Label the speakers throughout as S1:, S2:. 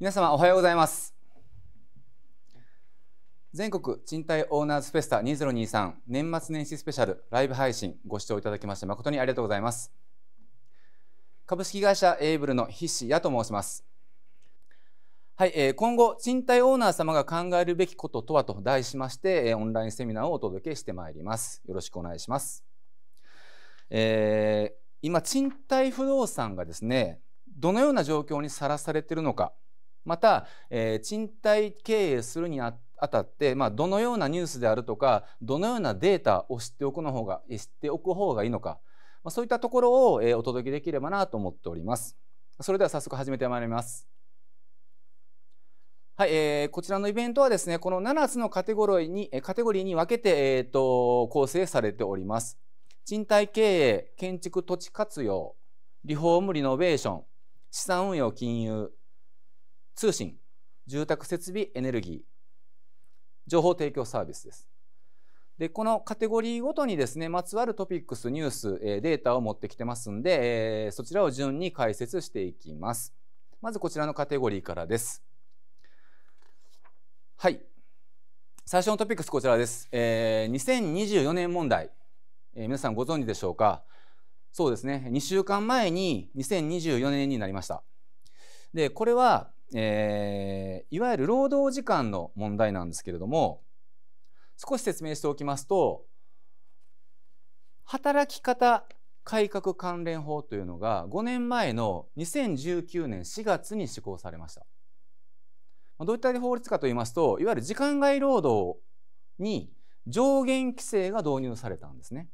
S1: 皆様おはようございます全国賃貸オーナーズフェスタ2023年末年始スペシャルライブ配信ご視聴いただきまして誠にありがとうございます株式会社エイブルの筆矢と申しますはい、えー、今後賃貸オーナー様が考えるべきこととはと題しまして、えオンラインセミナーをお届けしてまいりますよろしくお願いします、えー、今賃貸不動産がですねどのような状況にさらされているのかまた、えー、賃貸経営するにあたって、まあ、どのようなニュースであるとかどのようなデータを知っておくの方が知っておく方がいいのか、まあ、そういったところを、えー、お届けできればなと思っております。それでは早速始めてまいります。はい、えー、こちらのイベントはですね、この7つのカテゴリーにカテゴリーに分けて、えーと、と構成されております。賃貸経営、建築土地活用、リフォームリノベーション、資産運用金融、通信住宅設備エネルギー情報提供サービスです。でこのカテゴリーごとにですねまつわるトピックスニュース、えデータを持ってきてますんで、えそちらを順に解説していきます。まずこちらのカテゴリーからです。はい。最初のトピックスこちらです。えー、2024年問題、えー、皆さんご存知でしょうかそうですね。2週間前に2024年になりました。で、これはえー、いわゆる労働時間の問題なんですけれども少し説明しておきますと働き方改革関連法というのが5年前の2019年4月に施行されました。どういった法律かと言いますといわゆる時間外労働に上限規制が導入されたんですね。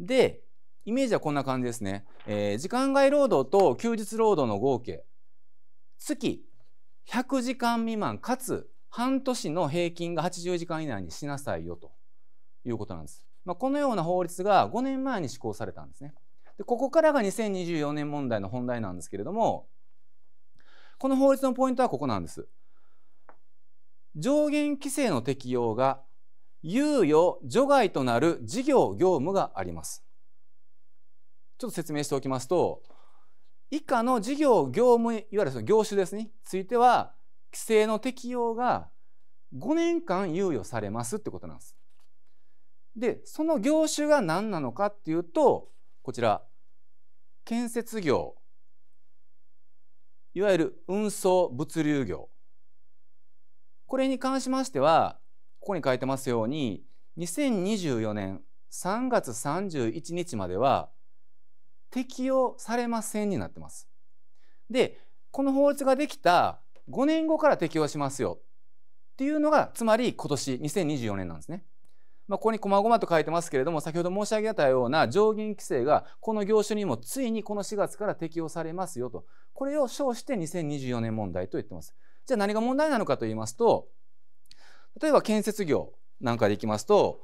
S1: でイメージはこんな感じですね。えー、時間外労働と休日労働の合計月100時間未満かつ半年の平均が80時間以内にしなさいよということなんです。まあ、このような法律が5年前に施行されたんですね。でここからが2024年問題の本題なんですけれどもこの法律のポイントはここなんです。上限規制の適用が猶予除外となる事業業務があります。ちょっと説明しておきますと以下の事業業務いわゆるその業種ですねついては規制の適用が5年間猶予されますってことなんです。でその業種が何なのかっていうとこちら建設業いわゆる運送物流業これに関しましてはここに書いてますように2024年3月31日までは適用されませんになってます。でこの法律ができた5年後から適用しますよっていうのがつまり今年2024年なんですね。まあ、ここに細々と書いてますけれども先ほど申し上げたような上限規制がこの業種にもついにこの4月から適用されますよとこれを称して2024年問題と言ってます。じゃあ何が問題なのかと言いますと例えば建設業なんかでいきますと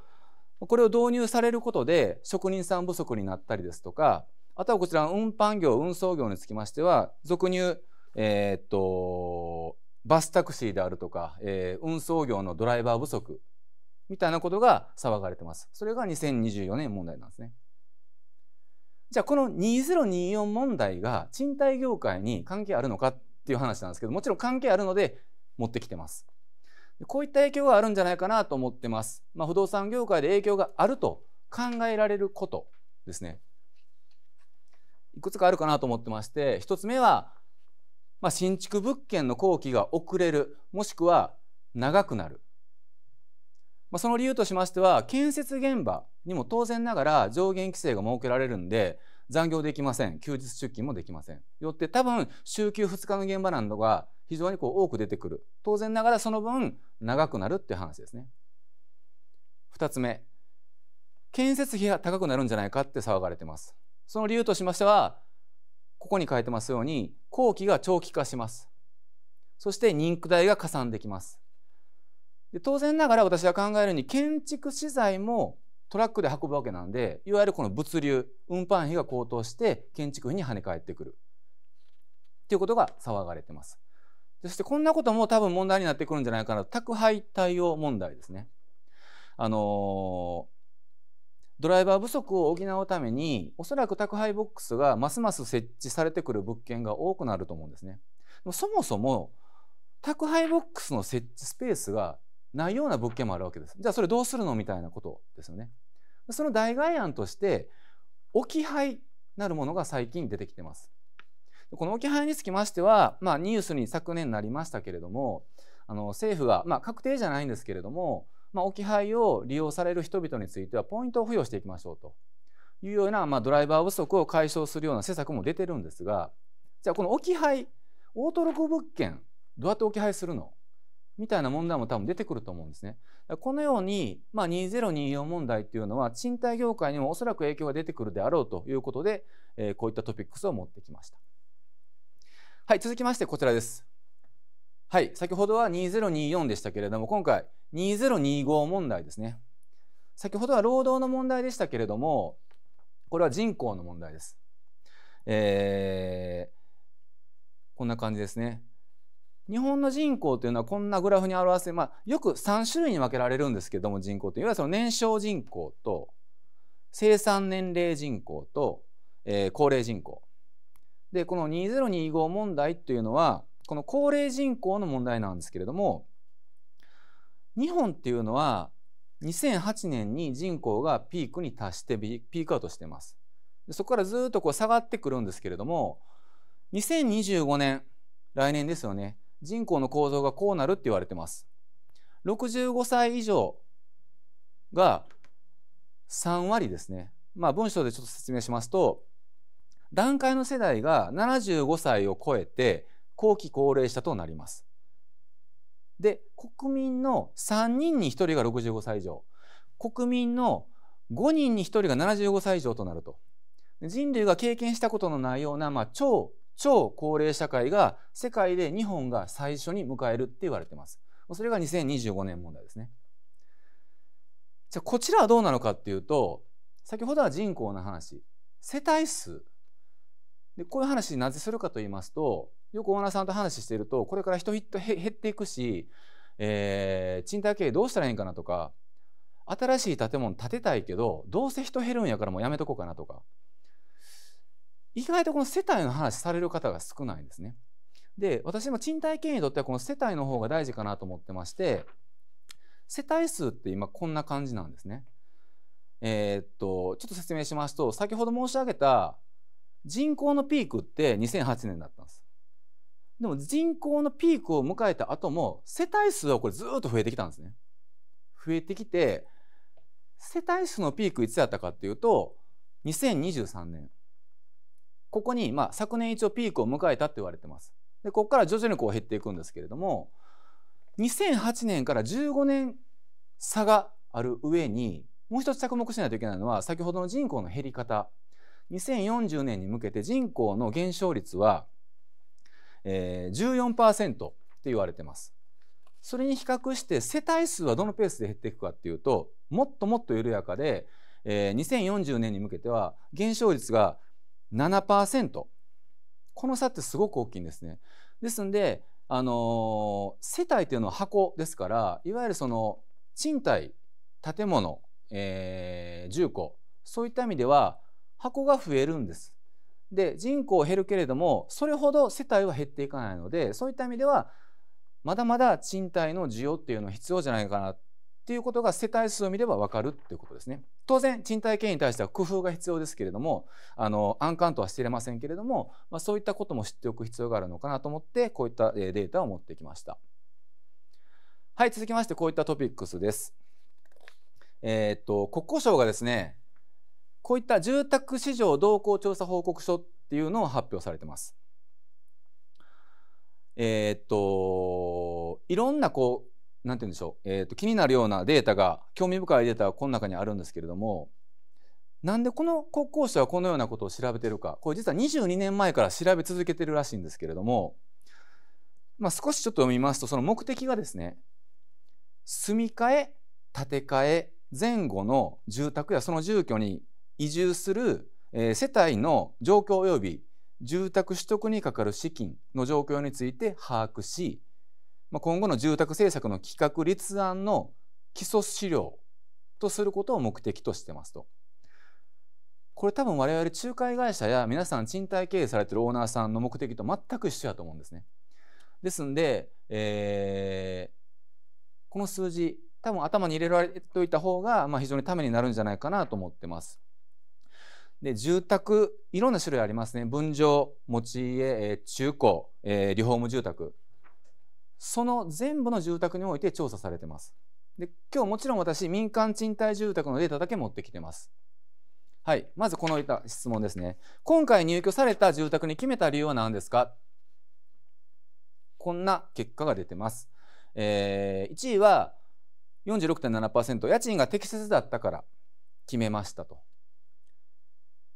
S1: これを導入されることで職人さん不足になったりですとかあとはこちら運搬業運送業につきましては俗にう、えー、っとバスタクシーであるとか、えー、運送業のドライバー不足みたいなことが騒がれてます。それが2024年問題なんですね。じゃあこの2024問題が賃貸業界に関係あるのかっていう話なんですけどもちろん関係あるので持ってきてます。こういった影響があるんじゃないかなと思ってます。まあ、不動産業界で影響があると考えられることですね。いくつかあるかなと思ってまして1つ目は、まあ、新築物件の工期が遅れるもしくは長くなる、まあ、その理由としましては建設現場にも当然ながら上限規制が設けられるんで残業できません休日出勤もできませんよって多分週休2日の現場などが非常にこう多く出てくる当然ながらその分長くなるっていう話ですね。2つ目建設費が高くなるんじゃないかって騒がれてますその理由としましてはここに書いてますように工期が長期化しますそして人工代が加算できますで当然ながら私は考えるに建築資材もトラックで運ぶわけなんでいわゆるこの物流運搬費が高騰して建築費に跳ね返ってくるっていうことが騒がれてますそしてこんなことも多分問題になってくるんじゃないかな宅配対応問題ですねあのードライバー不足を補うためにおそらく宅配ボックスがますます設置されてくる物件が多くなると思うんですね。そもそも宅配ボックスの設置スペースがないような物件もあるわけです。じゃあそれどうするのみたいなことですよね。その代替案として置き配なるものが最近出てきてます。この置き配につきましては、まあ、ニュースに昨年なりましたけれどもあの政府が、まあ、確定じゃないんですけれどもまあ、置き配を利用される人々についてはポイントを付与していきましょうというような、まあ、ドライバー不足を解消するような施策も出てるんですがじゃあこの置き配オートロック物件どうやって置き配するのみたいな問題も多分出てくると思うんですね。このように、まあ、2024問題っていうのは賃貸業界にもおそらく影響が出てくるであろうということで、えー、こういったトピックスを持ってきました。はい続きましてこちらです。はい先ほどは2024でしたけれども今回2025問題ですね先ほどは労働の問題でしたけれどもこれは人口の問題です、えー、こんな感じですね日本の人口というのはこんなグラフに表せ、まあ、よく3種類に分けられるんですけども人口といわゆるその年少人口と生産年齢人口と、えー、高齢人口でこの2025問題というのはこの高齢人口の問題なんですけれども日本っていうのは2008年に人口がピークに達してピークアウトしてますそこからずっとこう下がってくるんですけれども2025年来年ですよね人口の構造がこうなるって言われてます65歳以上が3割ですねまあ文章でちょっと説明しますと団塊の世代が75歳を超えて後期高齢者となります。で国民の3人に1人が65歳以上国民の5人に1人が75歳以上となると人類が経験したことのないような、まあ、超超高齢社会が世界で日本が最初に迎えるって言われてます。それが2025年問題ですね。じゃあこちらはどうなのかっていうと先ほどは人口の話世帯数でこういう話なぜするかと言いますとよくオーナーさんと話してるとこれから人減っていくし、えー、賃貸経営どうしたらいいんかなとか新しい建物建てたいけどどうせ人減るんやからもうやめとこうかなとか意外とこの世帯の話される方が少ないんですね。で私も賃貸経営にとってはこの世帯の方が大事かなと思ってまして世帯数って今こんな感じなんですね。えー、っとちょっと説明しますと先ほど申し上げた人口のピークって2008年だったんです。でも人口のピークを迎えた後も世帯数はこれずっと増えてきたんですね。増えてきて世帯数のピークいつやったかっていうと2023年ここに、まあ、昨年一応ピークを迎えたって言われてます。でここから徐々にこう減っていくんですけれども2008年から15年差がある上にもう一つ着目しないといけないのは先ほどの人口の減り方2040年に向けて人口の減少率はえー、14%って言われてます。それに比較して世帯数はどのペースで減っていくかっていうともっともっと緩やかで、えー、2040年に向けては減少率が7%この差ってすごく大きいんですね。ですんで、あの世帯というのは箱ですからいわゆるその賃貸建物、えー、住戸そういった意味では箱が増えるんですで人口減るけれどもそれほど世帯は減っていかないのでそういった意味ではまだまだ賃貸の需要っていうのは必要じゃないかなっていうことが世帯数を見れば分かるっていうことですね。当然賃貸経営に対しては工夫が必要ですけれどもあの安関とはしてれませんけれども、まあ、そういったことも知っておく必要があるのかなと思ってこういったデータを持ってきました。はい続きましてこういったトピックスです。えー、っと国交省がですねこういった住宅市場動向調査報告書っていうのを発表されてます。えー、っといろんなこうなんて言うんでしょう、えー、っと気になるようなデータが興味深いデータがこの中にあるんですけれどもなんでこの国交省はこのようなことを調べてるかこれ実は22年前から調べ続けてるらしいんですけれども、まあ、少しちょっと読みますとその目的がですね住み替え建て替え前後の住宅やその住居に移住する、え世帯の状況及び住宅取得にかかる資金の状況について把握し、まあ、今後の住宅政策の企画立案の基礎資料とすることを目的としてますと。これ多分我々仲介会社や皆さん賃貸経営されてるオーナーさんの目的と全く一緒やと思うんですね。ですんで、えー、この数字多分頭に入れられておいた方が、まあ、非常にためになるんじゃないかなと思ってます。で住宅いろんな種類ありますね分譲持ち家中古、えリフォーム住宅その全部の住宅において調査されてますで今日もちろん私民間賃貸住宅のデータだけ持ってきてますはいまずこのいた質問ですね今回入居された住宅に決めた理由は何ですかこんな結果が出てます、えー、1位は46.7%家賃が適切だったから決めましたと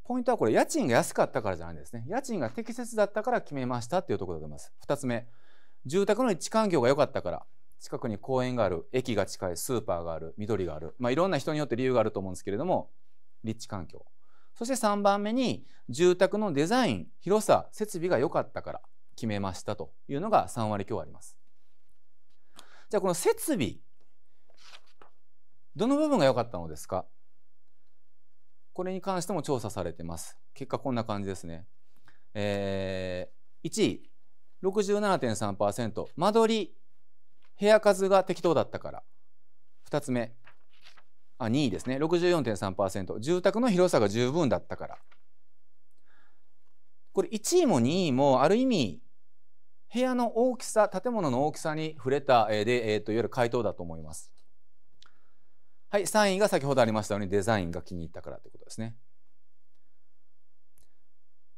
S1: ポイントはこれ家賃が安かったからじゃないんですね家賃が適切だったから決めましたっていうところだと思います2つ目住宅の位置環境が良かったから近くに公園がある駅が近いスーパーがある緑がある、まあ、いろんな人によって理由があると思うんですけれども立地環境そして3番目に住宅のデザイン広さ設備が良かったから決めましたというのが3割強ありますじゃあこの設備どの部分が良かったのですかこれに関しても調査されてます。結果こんな感じですね。えー、1位67.3%間取り部屋数が適当だったから2つ目あ2位ですね64.3%住宅の広さが十分だったからこれ1位も2位もある意味部屋の大きさ建物の大きさに触れたで、えーといわゆる回答だと思います。はい、3位が先ほどありましたようにデザインが気に入ったからということですね。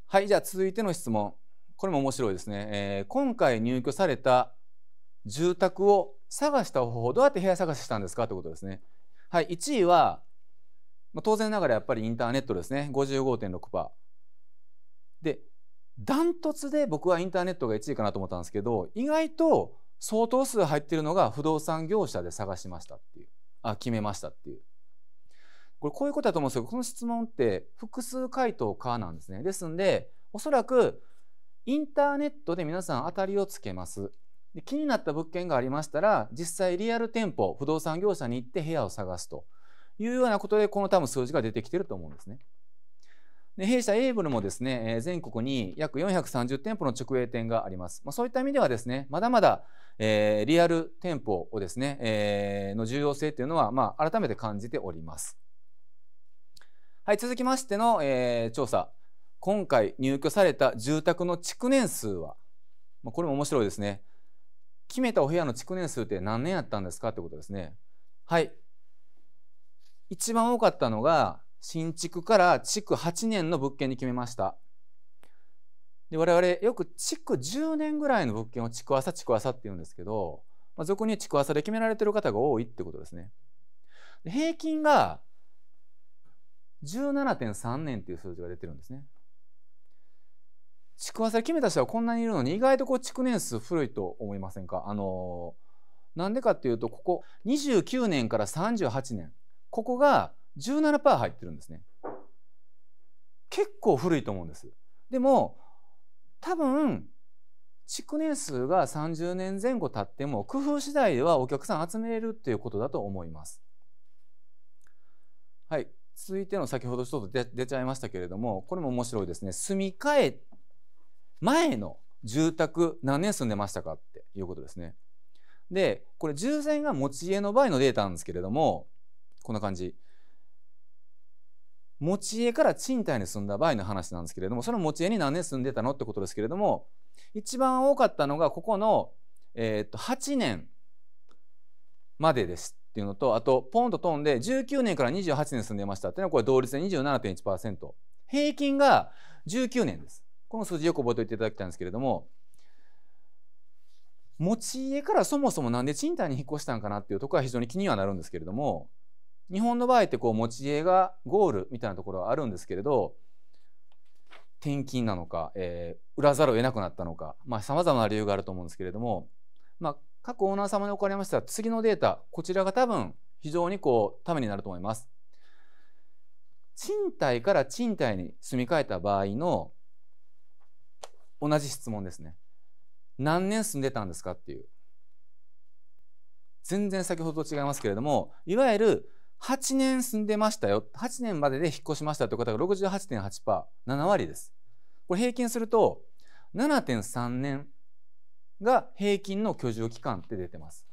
S1: はい、じゃあ続いての質問。これも面白いですね。えー、今回入居された住宅を探した方法、どうやって部屋探ししたんですかということですね。はい、1位は、まあ、当然ながらやっぱりインターネットですね。55.6%。で、ダントツで僕はインターネットが1位かなと思ったんですけど、意外と相当数入ってるのが不動産業者で探しましたっていう。あ決めましたっていう。これこういうことだと思うんですけどこの質問って複数回答かなんですね。ですんでおそらくインターネットで皆さん当たりをつけます。で気になった物件がありましたら実際リアル店舗不動産業者に行って部屋を探すというようなことでこの多分数字が出てきてると思うんですね。で弊社エーブルもですね全国に約430店舗の直営店があります。まあ、そういった意味ではですねまだまだえー、リアル店舗をですね、えー、の重要性というのは、まあ、改めて感じております。はい、続きましての、えー、調査。今回入居された住宅の築年数は、まあ、これも面白いですね。決めたお部屋の築年数って何年やったんですかってことですね。はい。一番多かったのが、新築から築8年の物件に決めました。で我々よく築10年ぐらいの物件を築浅築浅って言うんですけど、まあ、俗に築浅で決められてる方が多いってことですね。平均が17.3年っていう数字が出てるんですね。築浅で決めた人はこんなにいるのに意外とこう築年数古いと思いませんかあのなんでかっていうとここ29年から38年ここが17%入ってるんですね。結構古いと思うんです。でも多分築年数が30年前後経っても工夫次第ではお客さん集めれるっていうことだと思います。はい、続いての先ほどちょっと出ちゃいましたけれどもこれも面白いですね住み替え前の住宅何年住んでましたかっていうことですね。でこれ従前が持ち家の場合のデータなんですけれどもこんな感じ。持ち家から賃貸に住んだ場合の話なんですけれどもその持ち家に何年住んでたのってことですけれども一番多かったのがここの、えー、っと8年までですっていうのとあとポンと飛んで19年から28年住んでましたっていうのはこれ同率で27.1%平均が19年ですこの数字よく覚えておいていただきたいんですけれども持ち家からそもそもなんで賃貸に引っ越したんかなっていうところは非常に気にはなるんですけれども日本の場合ってこう持ち家がゴールみたいなところはあるんですけれど転勤なのか、えー、売らざるを得なくなったのかさまざ、あ、まな理由があると思うんですけれども、まあ、各オーナー様におかれましては次のデータこちらが多分非常にこうためになると思います。賃貸から賃貸に住み替えた場合の同じ質問ですね。何年住んでたんですかっていう。全然先ほどと違いますけれどもいわゆる8年住んでましたよ8年までで引っ越しましたという方が 68.8%7 割ですこれ平均すると7.3年が平均の居住期間って出てます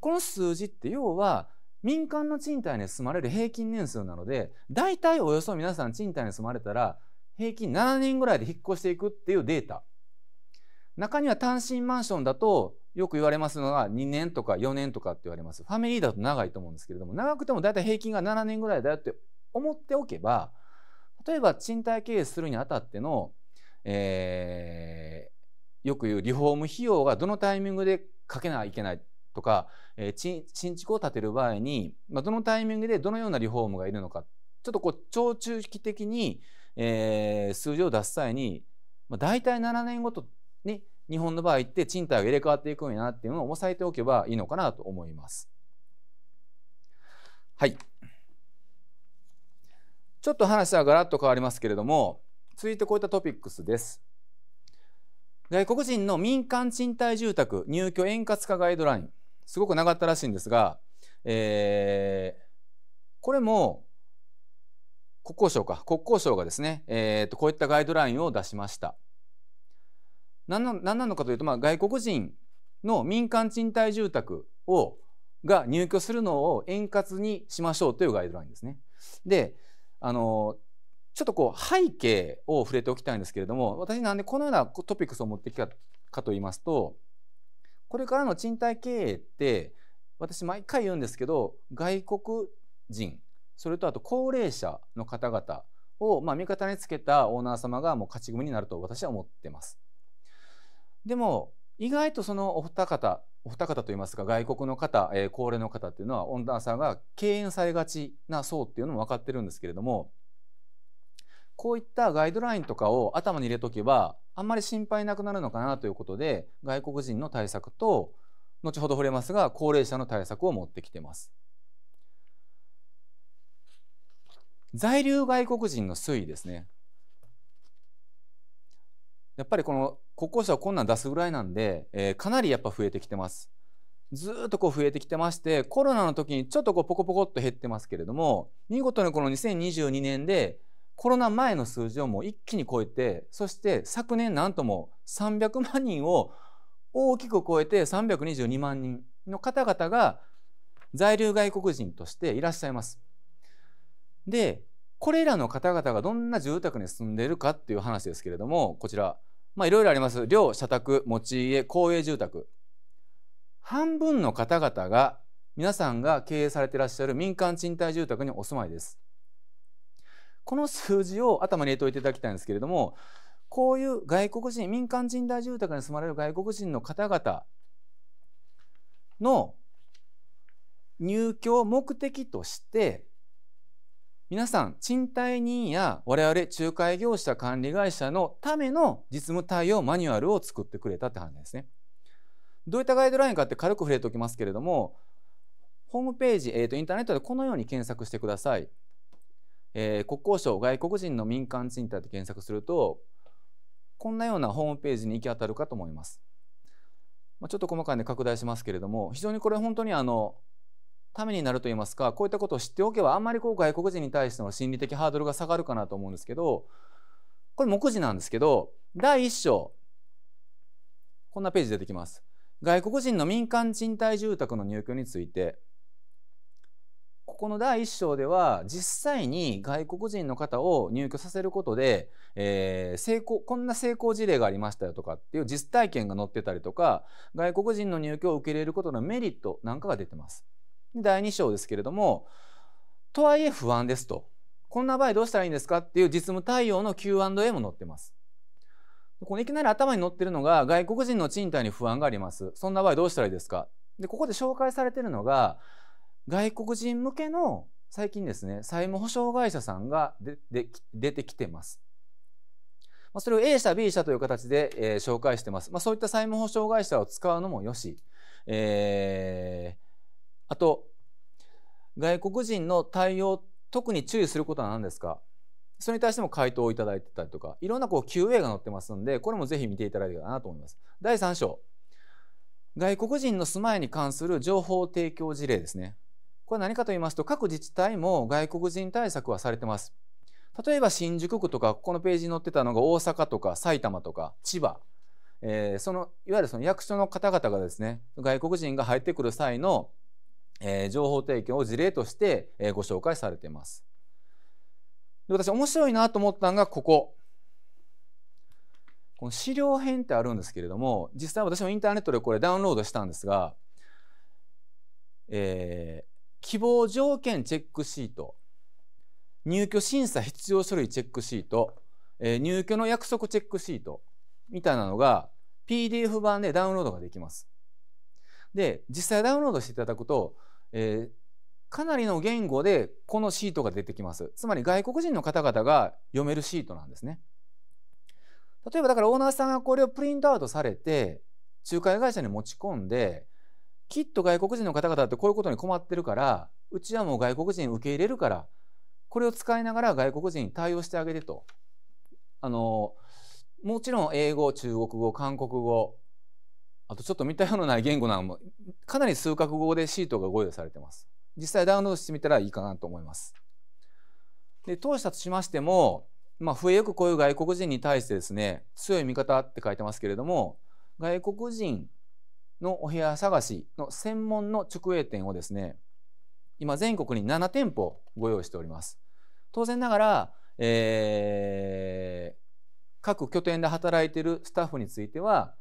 S1: この数字って要は民間の賃貸に住まれる平均年数なので大体およそ皆さん賃貸に住まれたら平均7年ぐらいで引っ越していくっていうデータ中には単身マンションだとよく言われますのが2年とか4年とかって言われます。ファミリーだと長いと思うんですけれども、長くても大体平均が7年ぐらいだよって思っておけば、例えば賃貸経営するにあたっての、えー、よく言うリフォーム費用がどのタイミングでかけないといけないとか、えー、新築を建てる場合に、まあ、どのタイミングでどのようなリフォームがいるのか、ちょっとこう長中期的に、えー、数字を出す際に、まあ、大体7年ごとに、ね日本の場合って賃貸が入れ替わっていくんやなっていうのを押さえておけばいいのかなと思います。はい。ちょっと話はガラッと変わりますけれども、続いてこういったトピックスです。外国人の民間賃貸住宅入居円滑化ガイドライン、すごく長ったらしいんですが、えー、これも国交省か、国交省がですね、えー、とこういったガイドラインを出しました。何な何なのかというと、まあ、外国人の民間賃貸住宅をが入居するのを円滑にしましょうというガイドラインですね。であのちょっとこう背景を触れておきたいんですけれども私なんでこのようなトピックスを持ってきたかと言いますとこれからの賃貸経営って私毎回言うんですけど外国人それとあと高齢者の方々をまあ味方につけたオーナー様がもう勝ち組になると私は思ってます。でも意外とそのお二方お二方といいますか外国の方、えー、高齢の方っていうのは温暖さが敬遠されがちな層っていうのも分かってるんですけれどもこういったガイドラインとかを頭に入れとけばあんまり心配なくなるのかなということで外国人の対策と後ほど触れますが高齢者の対策を持ってきてます。在留外国人の推移ですね。やっぱりこの国交省はこんなん出すぐらいなんで、えー、かなりやっぱ増えてきてます。ずっとこう増えてきてましてコロナの時にちょっとこうポコポコっと減ってますけれども見事にこの2022年でコロナ前の数字をもう一気に超えてそして昨年なんとも300万人を大きく超えて322万人の方々が在留外国人としていらっしゃいます。でこれらの方々がどんな住宅に住んでいるかっていう話ですけれどもこちらまあいろいろあります寮社宅持ち家公営住宅半分の方々が皆さんが経営されてらっしゃる民間賃貸住宅にお住まいですこの数字を頭に入れておいていただきたいんですけれどもこういう外国人民間賃貸住宅に住まれる外国人の方々の入居目的として皆さん賃貸人や我々仲介業者管理会社のための実務対応マニュアルを作ってくれたって話ですね。どういったガイドラインかって軽く触れておきますけれどもホームページ、えーと、インターネットでこのように検索してください。えー、国交省外国人の民間賃貸って検索するとこんなようなホームページに行き当たるかと思います。まあ、ちょっと細かいんで拡大しますけれども非常にこれ本当にあのためになると言いますかこういったことを知っておけばあんまりこう外国人に対しての心理的ハードルが下がるかなと思うんですけどこれ目次なんですけど第1章こんなページ出てきます。外国人の民間賃貸住宅の入居についてここの第1章では実際に外国人の方を入居させることで、えー、成功こんな成功事例がありましたよとかっていう実体験が載ってたりとか外国人の入居を受け入れることのメリットなんかが出てます。第2章ですけれどもとはいえ不安ですとこんな場合どうしたらいいんですかっていう実務対応の Q&A も載ってます。このいきなり頭に載ってるのが外国人の賃貸に不安があります。そんな場合どうしたらいいですかでここで紹介されてるのが外国人向けの最近ですね債務保証会社さんが出てきてます。まそれを A 社 B 社という形で、えー、紹介してます。まあ、そういった債務保証会社を使うのもよし、えーあと外国人の対応特に注意することは何ですかそれに対しても回答をいただいてたりとかいろんなこう QA が載ってますんでこれもぜひ見ていただければなと思います。第3章外国人の住まいに関する情報提供事例ですね。これ何かと言いますと各自治体も外国人対策はされてます。例えば新宿区とかこのページに載ってたのが大阪とか埼玉とか千葉、えー、そのいわゆるその役所の方々がですね外国人が入ってくる際のえ情報提供を事例として、えご紹介されています。で私面白いなと思ったのがここ。この資料編ってあるんですけれども実際私もインターネットでこれダウンロードしたんですが、えー、希望条件チェックシート入居審査必要書類チェックシート、えー、入居の約束チェックシートみたいなのが PDF 版でダウンロードができます。で実際ダウンロードしていただくとえー、かなりの言語でこのシートが出てきます。つまり外国人の方々が読めるシートなんですね。例えばだからオーナーさんがこれをプリントアウトされて仲介会社に持ち込んできっと外国人の方々ってこういうことに困ってるからうちはもう外国人受け入れるからこれを使いながら外国人に対応してあげてと。あのもちろん英語中国語韓国語あとちょっと見たようなない言語なのもかなり数学語でシートがご用意されてます。実際ダウンロードしてみたらいいかなと思います。で当社としましても、まあ、増えよくこういう外国人に対してですね強い味方って書いてますけれども外国人のお部屋探しの専門の直営店をですね今全国に7店舗ご用意しております当然ながら、えー、各拠点で働いているスタッフについては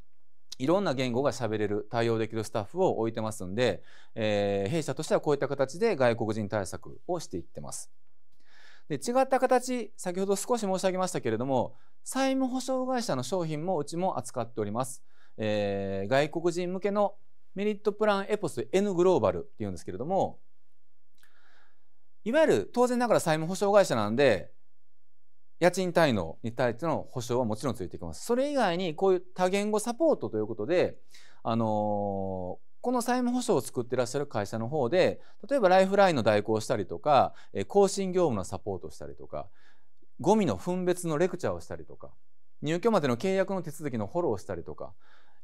S1: いろんな言語が喋れる対応できるスタッフを置いてますんで、えー、弊社としてはこういった形で外国人対策をしていってます。で違った形先ほど少し申し上げましたけれども債務保証会社の商品もうちも扱っております、えー、外国人向けのメリットプランエポス N グローバルっていうんですけれどもいわゆる当然ながら債務保証会社なんで家賃滞納に対しての保証はもちろんついてきます。それ以外にこういう多言語サポートということで、あのー、この債務保証を作ってらっしゃる会社の方で例えばライフラインの代行をしたりとか更新業務のサポートをしたりとかゴミの分別のレクチャーをしたりとか入居までの契約の手続きのフォローをしたりとか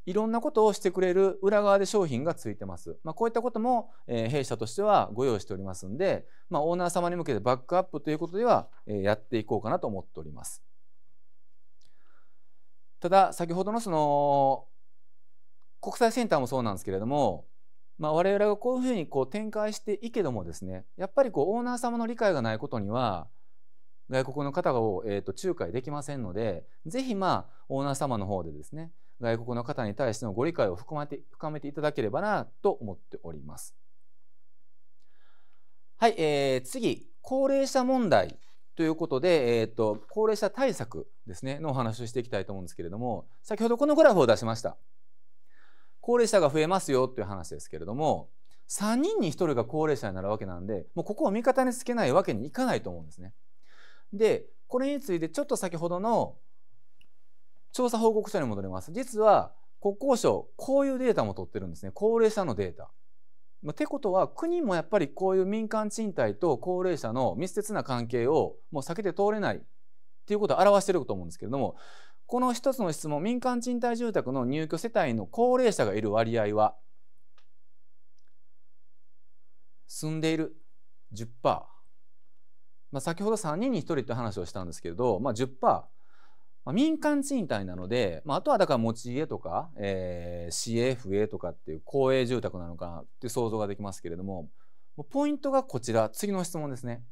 S1: いろんなことをしてくれる裏側で商品がついてます。まあ、こういったことも、えー、弊社としてはご用意しておりますんで、まあ、オーナー様に向けてバックアップということでは、えー、やっていこうかなと思っております。ただ先ほどのその国際センターもそうなんですけれども、まあ、我々がこういうふうにこう展開していいけどもですねやっぱりこうオーナー様の理解がないことには外国の方を、えー、と仲介できませんのでぜひ、まあオーナー様の方でですね外国の方に対してのご理解を含めて深めていただければなと思っております。はい、えー、次、高齢者問題ということで、えーと、と高齢者対策ですねのお話をしていきたいと思うんですけれども先ほどこのグラフを出しました高齢者が増えますよという話ですけれども3人に1人が高齢者になるわけなんでもうここを味方につけないわけにいかないと思うんですね。でこれについてちょっと先ほどの調査報告書に戻ります。実は国交省、こういうデータも取ってるんですね。高齢者のデータ。ってことは国もやっぱりこういう民間賃貸と高齢者の密接な関係をもう避けて通れないっていうことを表してると思うんですけれどもこの一つの質問民間賃貸住宅の入居世帯の高齢者がいる割合は住んでいる10%、まあ、先ほど3人に1人って話をしたんですけれど、まあ10%。まあ、民間賃貸なので、まあ、あとはだから持ち家とか、えー、CFA とかっていう公営住宅なのかなって想像ができますけれどもポイントがこちら次の質問ですね。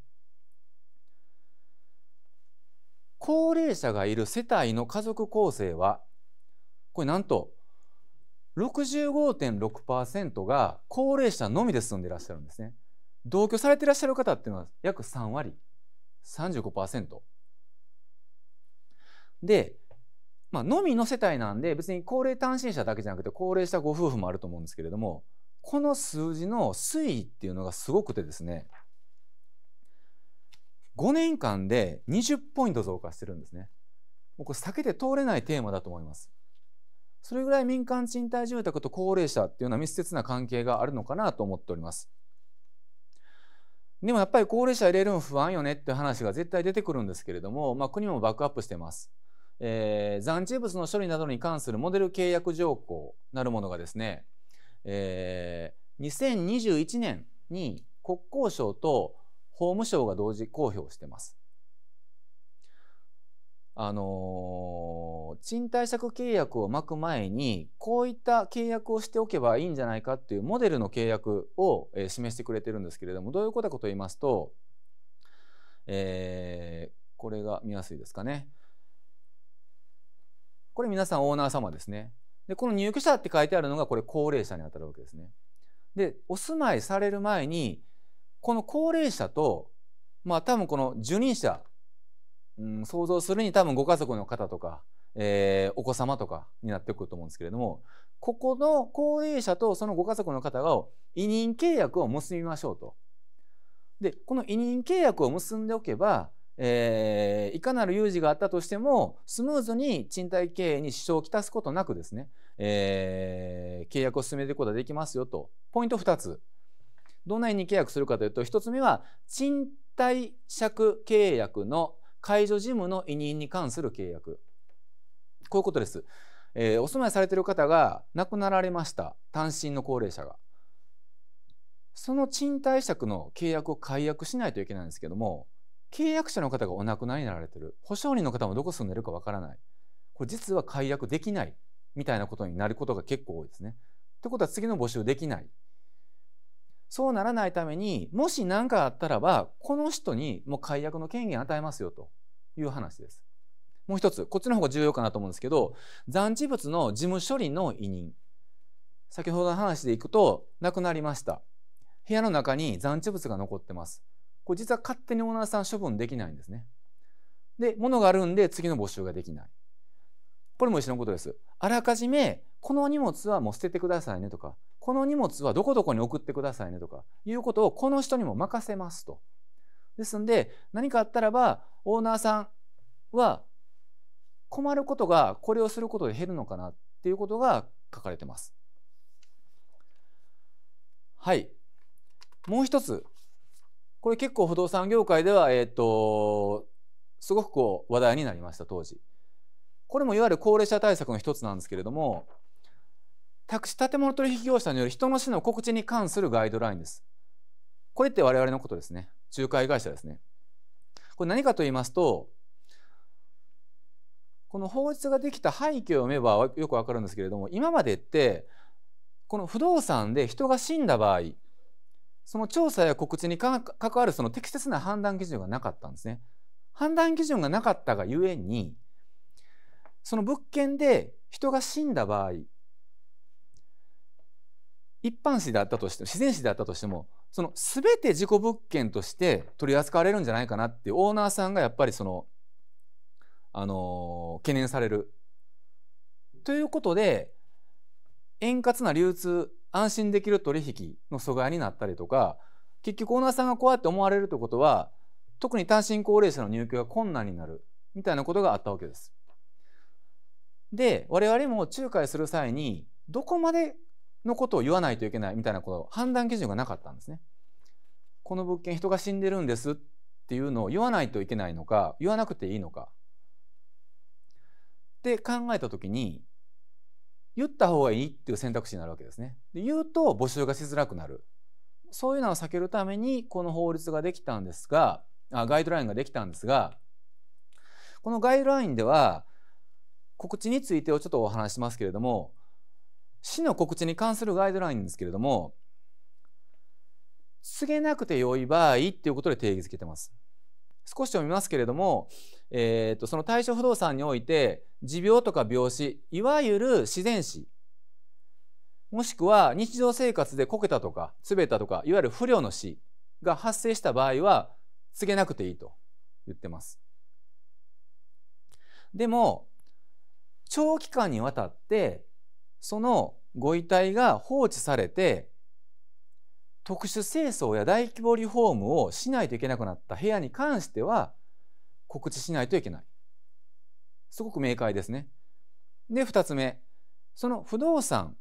S1: 高齢者がいる世帯の家族構成はこれなんと65.6%が高齢者のみで住んでいらっしゃるんですね。同居されていらっしゃる方っていうのは約3割35%。で、まあのみの世帯なんで別に高齢単身者だけじゃなくて高齢したご夫婦もあると思うんですけれどもこの数字の推移っていうのがすごくてですね5年間で20ポイント増加してるんですね。もうこれ避けて通れないテーマだと思います。それぐらい民間賃貸住宅と高齢者っていうのは密接な関係があるのかなと思っております。でもやっぱり高齢者入れるの不安よねって話が絶対出てくるんですけれども、まあ、国もバックアップしてます。えー、残地物の処理などに関するモデル契約条項なるものがですね、えー、2021年に国交省と法務省が同時公表してます。あのー、賃貸借契約を巻く前にこういった契約をしておけばいいんじゃないかっていうモデルの契約を、えー、示してくれてるんですけれどもどういうことかと言いますと、えー、これが見やすいですかね。これ皆さんオーナー様ですね。でこの入居者って書いてあるのがこれ高齢者にあたるわけですね。でお住まいされる前にこの高齢者とまあ多分この受任者、うん、想像するに多分ご家族の方とか、えー、お子様とかになってくると思うんですけれどもここの高齢者とそのご家族の方が委任契約を結びましょうと。でこの委任契約を結んでおけばえー、いかなる有事があったとしてもスムーズに賃貸経営に支障をきたすことなくですね、えー、契約を進めていくことができますよとポイント2つどんなに契約するかというと1つ目は賃貸借契約の解除事務の委任に関する契約こういうことです、えー、お住まいされている方が亡くなられました単身の高齢者がその賃貸借の契約を解約しないといけないんですけども契約者の方がお亡くなりになられてる保証人の方もどこ住んでるかわからないこれ実は解約できないみたいなことになることが結構多いですね。ということは次の募集できないそうならないためにもし何かあったらばこの人にもう解約の権限与えますよという話です。もう一つこっちの方が重要かなと思うんですけど残地物の事務処理の委任先ほどの話でいくとなくなりました部屋の中に残地物が残ってますこれ実は勝手にオーナーさん処分できないんですね。で物があるんで次の募集ができない。これも一緒のことです。あらかじめこの荷物はもう捨ててくださいねとかこの荷物はどこどこに送ってくださいねとかいうことをこの人にも任せますと。ですんで何かあったらばオーナーさんは困ることがこれをすることで減るのかなっていうことが書かれてます。はい。もう一つこれ結構不動産業界では、えーと、とすごくこう話題になりました当時。これもいわゆる高齢者対策の一つなんですけれども宅地建物取引業者による人の死の告知に関するガイドラインです。これって我々のことですね。仲介会社ですね。これ何かと言いますと、この法律ができた背景を見ればよくわかるんですけれども、今までって、この不動産で人が死んだ場合、その調査や告知に関わるその適切な判断基準がなかったんですね。判断基準がなかったがゆえにその物件で人が死んだ場合一般死であったとしても自然死であったとしてもその全て事故物件として取り扱われるんじゃないかなってオーナーさんがやっぱりその、あの懸念される。ということで円滑な流通安心できる取引の阻害になったりとか結局オーナーさんがこうやって思われるということは特に単身高齢者の入居が困難になるみたいなことがあったわけです。で我々も仲介する際にどこまでのことを言わないといけないみたいなこと判断基準がなかったんですね。この物件人が死んでるんですっていうのを言わないといけないのか言わなくていいのか。で考えた時に言った方がいいっていう選択肢になるわけですね。で言うと募集がしづらくなる。そういうのを避けるためにこの法律ができたんですがあガイドラインができたんですがこのガイドラインでは告知についてをちょっとお話しますけれども市の告知に関するガイドラインですけれども告げなくて良い場合っていうことで定義づけてます。少し読みますけれどもえーと、その対処不動産において持病とか病死いわゆる自然死もしくは日常生活でこけたとか滑ったとかいわゆる不慮の死が発生した場合は告げなくていいと言ってます。でも長期間にわたってそのご遺体が放置されて特殊清掃や大規模リフォームをしないといけなくなった部屋に関しては告知しないといけない。すごく明快ですね。で、2つ目。その不動産。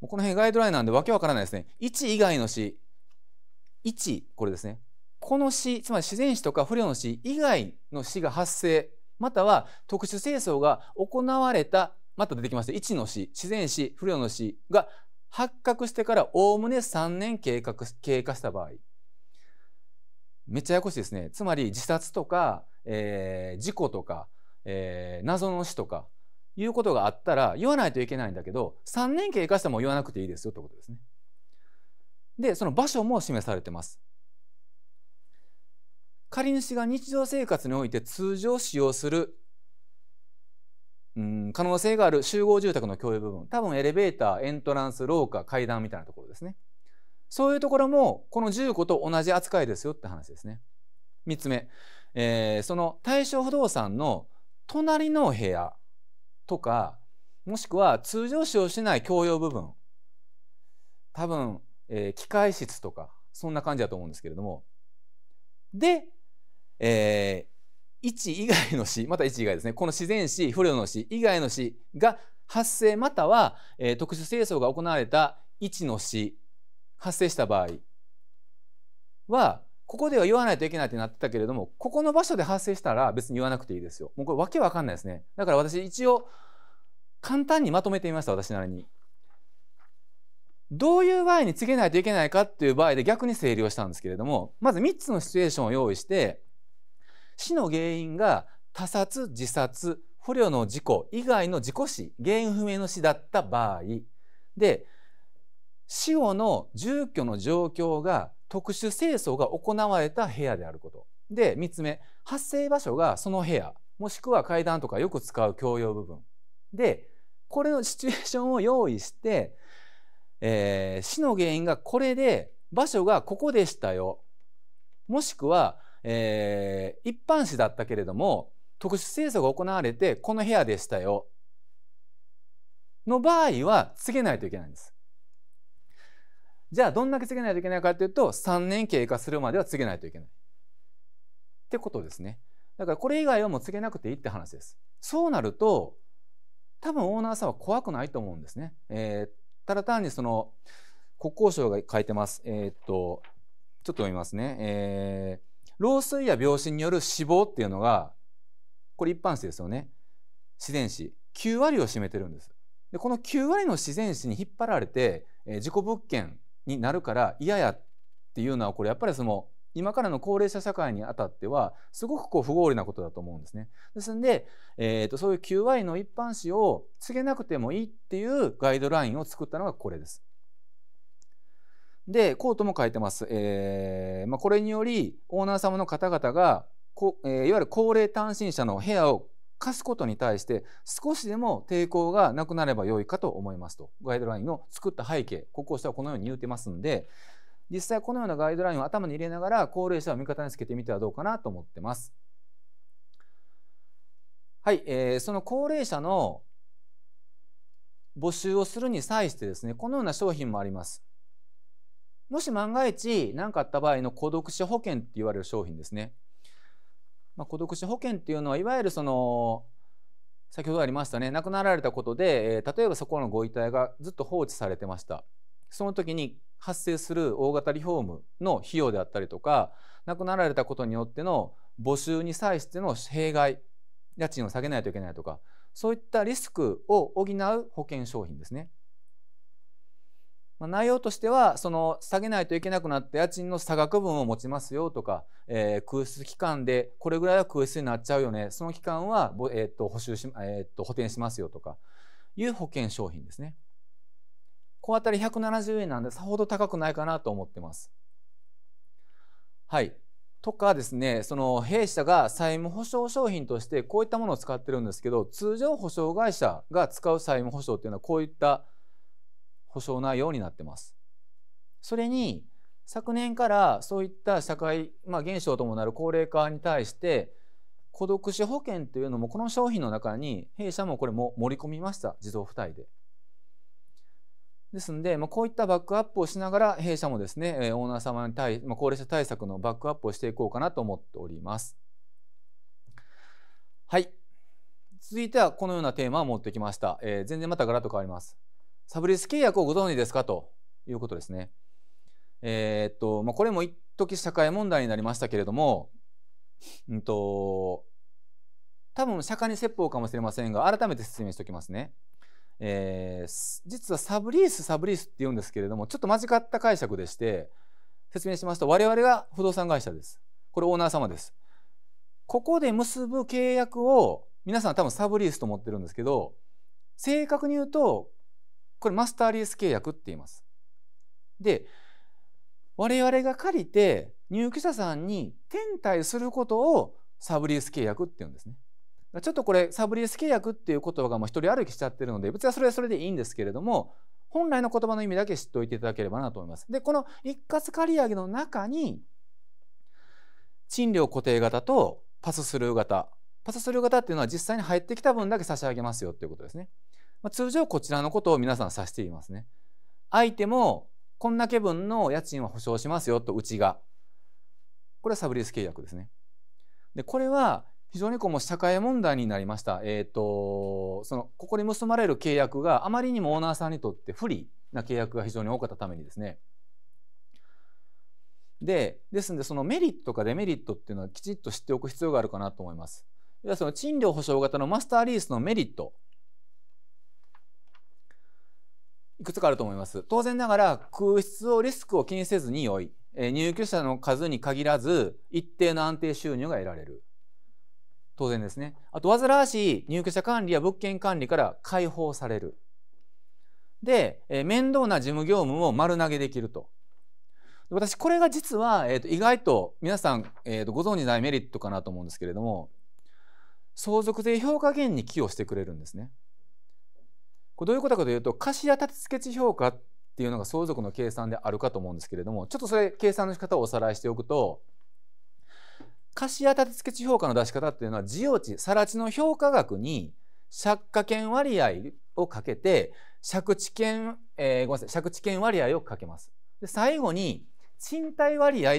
S1: この辺ガイドラインなんでわけわからないですね。1以外の市1、これですね。この市つまり自然詩とか不良の死以外の死が発生、または特殊清掃が行われた、また出てきました1の市自然詩、不良の死が発覚してからおおむね3年経過経過した場合。めっちゃややこしいですねつまり自殺とか、えー、事故とか、えー、謎の死とかいうことがあったら言わないといけないんだけど3年経過しても言わなくていいですよってことですね。でその場所も示されてます。借主が日常生活において通常使用する、うん、可能性がある集合住宅の共有部分多分エレベーターエントランス廊下階段みたいなところですね。そういうところもこの十5と同じ扱いですよって話ですね。3つ目、えー、その対象不動産の隣の部屋とかもしくは通常使用しない共用部分多分、えー、機械室とかそんな感じだと思うんですけれどもで、えー、1以外の死また1以外ですねこの自然死不良の死以外の死が発生または、えー、特殊清掃が行われた1の死発生した場合はここでは言わないといけないってなってたけれどもここの場所で発生したら別に言わなくていいですよ。もうこれわけわかんないですね。だから私一応簡単にまとめてみました私なりに。どういう場合に告げないといけないかっていう場合で逆に整理をしたんですけれどもまず3つのシチュエーションを用意して死の原因が他殺自殺捕虜の事故以外の事故死原因不明の死だった場合で死後の住居の状況が特殊清掃が行われた部屋であることで3つ目発生場所がその部屋もしくは階段とかよく使う共用部分でこれのシチュエーションを用意して、えー、死の原因がこれで場所がここでしたよもしくは、えー、一般死だったけれども特殊清掃が行われてこの部屋でしたよの場合は告げないといけないんです。じゃあどんだけ告げないといけないかっていうと3年経過するまでは告げないといけない。ってことですね。だからこれ以外はもう告げなくていいって話です。そうなると多分オーナーさんは怖くないと思うんですね。えー、ただ単にその国交省が書いてます。えー、っとちょっと読みますね。えー、老衰や病死による死亡っていうのがこれ一般死ですよね。自然死9割を占めてるんです。でこの9割の自然死に引っ張られて、えー、事故物件になるから嫌やっていうのはこれやっぱりその今からの高齢者社会にあたってはすごくこう不合理なことだと思うんですね。ですんで、えーと、そういう QI の一般紙を告げなくてもいいっていうガイドラインを作ったのがこれです。でコートも書いてます。えーまあ、これによりオーナー様の方々がこ、えー、いわゆる高齢単身者の部屋を貸すことに対して少しでも抵抗がなくなれば良いかと思いますとガイドラインを作った背景国交省はこのように言うてますんで実際このようなガイドラインを頭に入れながら高齢者を味方につけてみてはどうかなと思ってます。はい、えー、その高齢者の募集をするに際してですねこのような商品もあります。もし万が一何かあった場合の孤独死保険って言われる商品ですね。まあ、孤独死保険っていうのはいわゆるその先ほどありましたね亡くなられたことで、えー、例えばそこのご遺体がずっと放置されてましたその時に発生する大型リフォームの費用であったりとか亡くなられたことによっての募集に際しての弊害家賃を下げないといけないとかそういったリスクを補う保険商品ですねまあ、内容としてはその下げないといけなくなった家賃の差額分を持ちますよとか、えー、空室期間でこれぐらいは空室になっちゃうよねその期間は、えー、と補修し、えー、と補填しますよとかいう保険商品ですね。小当たり170円なんでさほど高くないかなと思ってます。はいとかですねその弊社が債務保証商品としてこういったものを使ってるんですけど通常保証会社が使う債務保証っていうのはこういった保障内容になってます。それに昨年からそういった社会、まあ、減ともなる高齢化に対して孤独死保険というのもこの商品の中に弊社もこれも盛り込みました児童付帯で。ですので、まあ、こういったバックアップをしながら弊社もですねオーナー様に対、まあ、高齢者対策のバックアップをしていこうかなと思っております。はい続いてはこのようなテーマを持ってきました、えー、全然またガラッと変わりますサブリス契約をご存知ですかということですね。えー、っと、まあ、これも一時社会問題になりましたけれども、うんと、多分釈迦に説法かもしれませんが、改めて説明しておきますね。えー、実はサブリース、サブリースって言うんですけれども、ちょっと間違った解釈でして、説明しますと、我々が不動産会社です。これオーナー様です。ここで結ぶ契約を、皆さん多分サブリースと思ってるんですけど、正確に言うと、これマスターリース契約って言います。で我々が借りて入居者さんに転退することをサブリース契約って言うんですね。ちょっとこれサブリース契約っていう言葉がもう一人歩きしちゃってるので別にそれはそれでいいんですけれども本来の言葉の意味だけ知っておいていただければなと思います。でこの一括借り上げの中に賃料固定型とパススルー型パススルー型っていうのは実際に入ってきた分だけ差し上げますよっていうことですね。まあ、通常こちらのことを皆さん指していますね。相手もこんだけ分の家賃は保証しますよとうちが。これはサブリース契約ですね。でこれは非常にこうも社会問題になりました。えっ、ー、とそのここに結ばれる契約があまりにもオーナーさんにとって不利な契約が非常に多かったためにですね。でですのでそのメリットとかデメリットっていうのはきちっと知っておく必要があるかなと思います。その賃料保証型のマスターリースのメリットいくつかあると思います。当然ながら空室をリスクを気にせずに良い。入居者の数に限らず一定の安定収入が得られる。当然ですね。あと煩わしい入居者管理や物件管理から解放される。で、え面倒な事務業務も丸投げできると。私これが実は、えーと、意外と皆さん、えーと、とご存じないメリットかなと思うんですけれども相続税評価減に寄与してくれるんですね。これどういうことかというと貸家建付地評価っていうのが相続の計算であるかと思うんですけれどもちょっとそれ計算の仕方をおさらいしておくと貸家建付地評価の出し方っていうのは事業地更地の評価額に借家権割合をかけて借地権、えー、ごめんなさい借地権割合をかけます。で最後に賃貸割合っ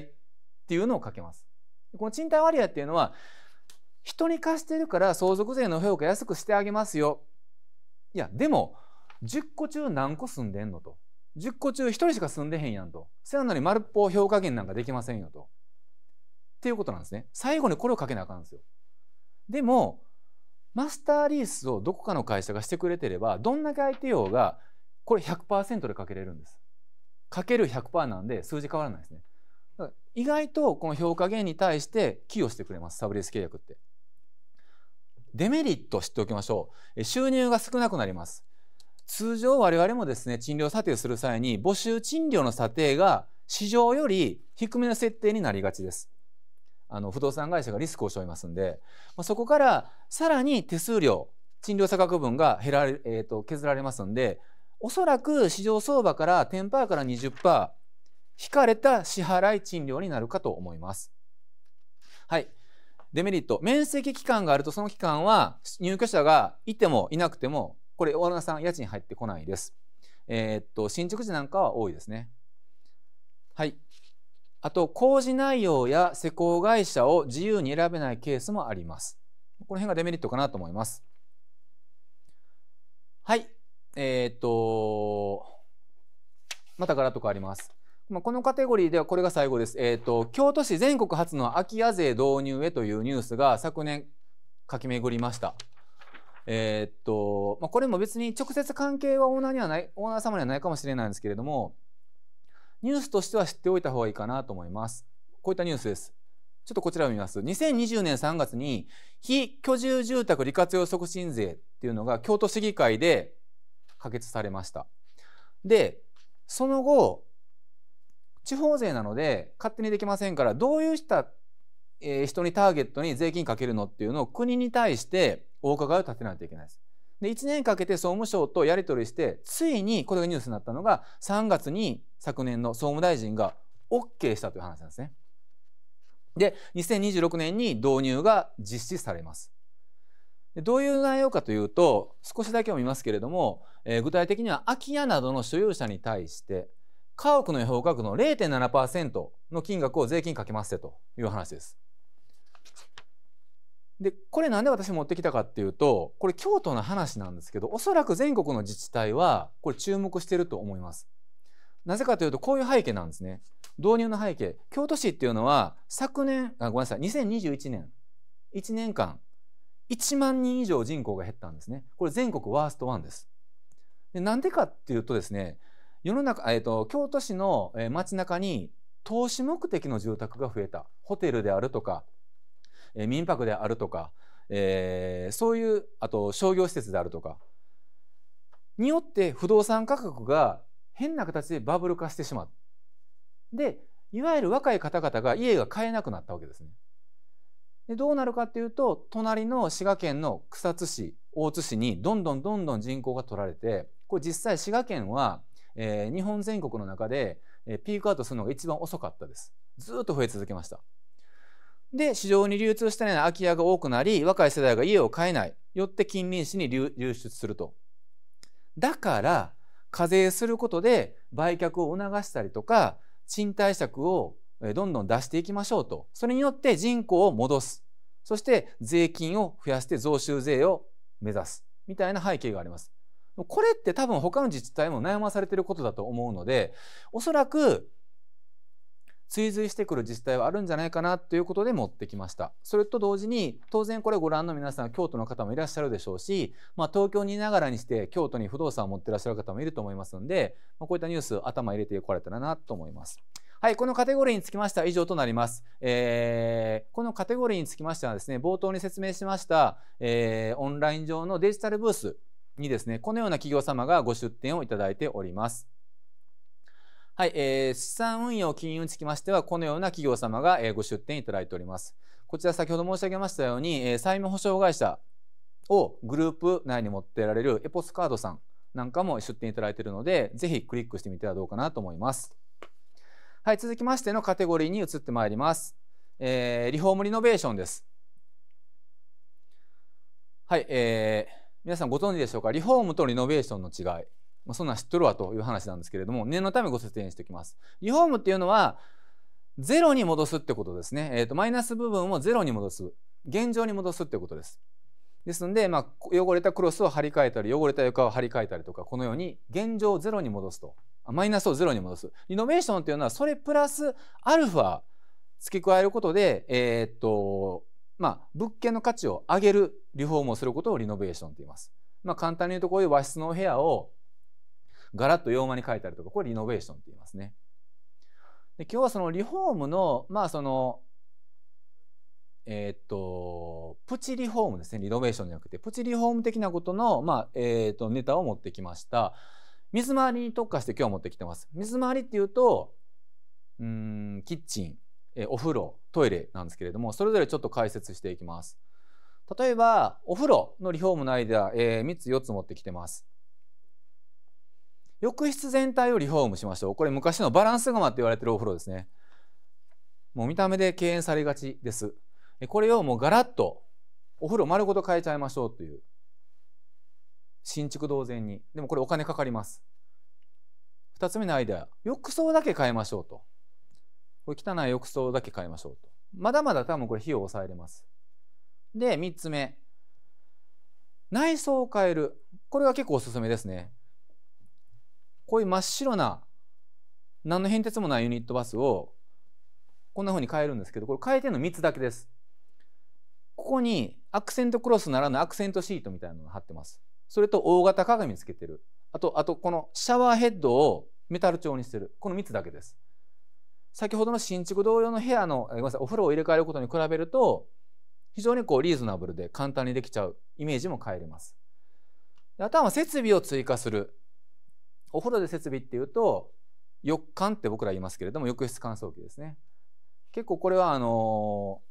S1: ていうのをかけます。この賃貸割合っていうのは人に貸してるから相続税の評価安くしてあげますよいやでも10個中何個住んでんのと10個中1人しか住んでへんやんとせやのに丸っぽ評価減なんかできませんよとっていうことなんですね最後にこれをかけなあかんですよでもマスターリースをどこかの会社がしてくれてればどんだけ相手ようがこれ100%でかけれるんですかける100%なんで数字変わらないですね意外とこの評価減に対して寄与してくれますサブリース契約ってデメリットを知っておきましょう。収入が少なくなります。通常我々もですね、賃料査定する際に募集賃料の査定が市場より低めの設定になりがちです。あの不動産会社がリスクを背負いますんで、まあ、そこからさらに手数料賃料差額分が減られ、えー、と削られますんでおそらく市場相場から10%から20%引かれた支払い賃料になるかと思います。はい、デメリット面積期間があるとその期間は入居者がいてもいなくてもこれオーナーさん家賃入ってこないです。えー、っと新築時なんかは多いですね。はいあと工事内容や施工会社を自由に選べないケースもあります。この辺がデメリットかなと思います。はい。えー、っと、また柄とかあります。まあ、このカテゴリーではこれが最後です、えーと、京都市全国初の空き家税導入へというニュースが昨年書き巡りました。えー、っとまあ、これも別に直接関係はオーナーにはないオーナー様にはないかもしれないんですけれどもニュースとしては知っておいた方がいいかなと思います。こういったニュースです。ちょっとこちらを見ます。2020年3月に非居住住宅利活用促進税っていうのが京都市議会で可決されました。で、その後、地方税なので勝手にできませんからどういうしたえ人にターゲットに税金かけるのっていうのを国に対してお伺いを立てないといけないです。で1年かけて総務省とやり取りしてついにこれがニュースになったのが3月に昨年の総務大臣が OK したという話なんですね。で2026年に導入が実施されます。でどういう内容かというと少しだけを見ますけれども、えー、具体的には空き家などの所有者に対して家屋の違法価格の0.7%の金額を税金かけますという話です。でこれなんで私持ってきたかっていうとこれ京都の話なんですけどおそらく全国の自治体はこれ注目してると思います。なぜかというとこういう背景なんですね。導入の背景京都市っていうのは昨年あごめんなさい2021年1年間1万人以上人口が減ったんですねこれ全国ワースト1ですでなんでかっていうとですね世の中、えーと、京都市の、え街中に投資目的の住宅が増えたホテルであるとか、えー、民泊であるとか、えー、そういうあと商業施設であるとかによって不動産価格が変な形でバブル化してしまう。でいわゆる若い方々が家が買えなくなったわけですね。でどうなるかっていうと隣の滋賀県の草津市大津市にどんどんどんどん人口が取られてこれ実際滋賀県はえー、日本全国の中で、えー、ピークアウトするのが一番遅かったです。ずっと増え続けました。で、市場に流通してない空き家が多くなり、若い世代が家を買えない。よって近隣市に流出すると。だから、課税することで売却を促したりとか、賃貸借をどんどん出していきましょうと。それによって人口を戻す。そして税金を増やして増収税を目指す。みたいな背景があります。これって多分他の自治体も悩まされてることだと思うのでおそらく追随してくる自治体はあるんじゃないかなということで持ってきました。それと同時に当然これご覧の皆さん京都の方もいらっしゃるでしょうし、まあ、東京にいながらにして京都に不動産を持ってらっしゃる方もいると思いますので、まあ、こういったニュース頭入れてこられたらなと思います。はい、このカテゴリーにつきましては以上となります。えー、このカテゴリーにつきましてはですね、冒頭に説明しました、えー、オンライン上のデジタルブースにですね、このような企業様がご出店をいただいております。はい、えー、資産運用金融につきましては、このような企業様が、えー、ご出展いただいております。こちら先ほど申し上げましたように、えー、債務保証会社をグループ内に持ってられるエポスカードさんなんかも出店いただいているので、ぜひクリックしてみてはどうかなと思います。はい、続きましてのカテゴリーに移ってまいります。えー、リフォームリノベーションです。はい、えー、皆さんご存知でしょうかリフォームとリノベーションの違い。まあ、そんなん知っとるわという話なんですけれども念のためご説明しておきます。リフォームっていうのはゼロに戻すってことですね。えーと、とマイナス部分をゼロに戻す現状に戻すってことです。ですので、まあ、汚れたクロスを張り替えたり汚れた床を張り替えたりとかこのように現状をゼロに戻すとマイナスをゼロに戻すリノベーションっていうのはそれプラスアルファ付け加えることで、えー、っとまあ、物件の価値を上げるリフォームをすることをリノベーションと言います。まあ、簡単に言うとこういう和室のお部屋をガラッと洋間に変えたりとかこれリノベーションって言いますね。で今日はそのリフォームのまあそのえー、っとプチリフォームですねリノベーションじゃなくてプチリフォーム的なことの、まあえー、っとネタを持ってきました水回りに特化して今日持ってきてます水回りっていうとうんキッチンえお風呂トイレなんですけれどもそれぞれちょっと解説していきます例えばお風呂のリフォームの間、えー、3つ4つ持ってきてます浴室全体をリフォームしましょうこれ昔のバランス釜って言われてるお風呂ですねもう見た目で敬遠されがちですこれをもうガラッとお風呂丸ごと変えちゃいましょうという新築同然にでもこれお金かかります2つ目のアイデア浴槽だけ変えましょうとこれ汚い浴槽だけ買いましょうと。まだまだ多分これ費用を抑えれます。で、3つ目。内装を変える。これは結構おすすめですね。こういう真っ白な、何の変哲もないユニットバスを、こんな風に変えるんですけど、これ変えてるの3つだけです。ここにアクセントクロスならぬアクセントシートみたいなのが貼ってます。それと大型鏡つけてる。あと、あとこのシャワーヘッドをメタル調にしてる。この3つだけです。先ほどの新築同様の部屋のごめんなさいお風呂を入れ替えることに比べると非常にこうリーズナブルで簡単にできちゃうイメージも変えれます。あとは設備を追加するお風呂で設備っていうと浴管って僕ら言いますけれども浴室乾燥機ですね結構これはあの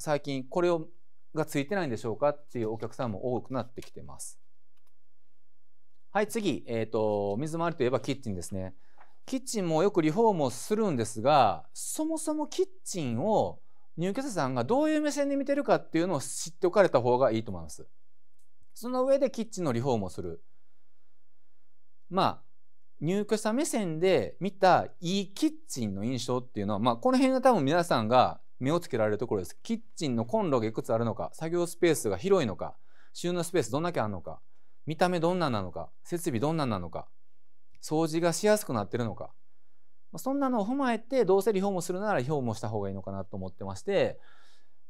S1: ー、最近これをがついてないんでしょうかっていうお客さんも多くなってきてますはい次、えーと、水回りといえばキッチンですねキッチンもよくリフォームをするんですがそもそもキッチンを入居者さんがどういう目線で見てるかっていうのを知っておかれた方がいいと思います。その上でキッチンのリフォームをする。まあ入居者目線で見たいいキッチンの印象っていうのは、まあ、この辺が多分皆さんが目をつけられるところです。キッチンのコンロがいくつあるのか、作業スペースが広いのか、収納スペースどんだけあるのか、見た目どんなんなのか、設備どんなんなのか、掃除がしやすくなってるのかそんなのを踏まえてどうせリフォームするならリフォームした方がいいのかなと思ってまして、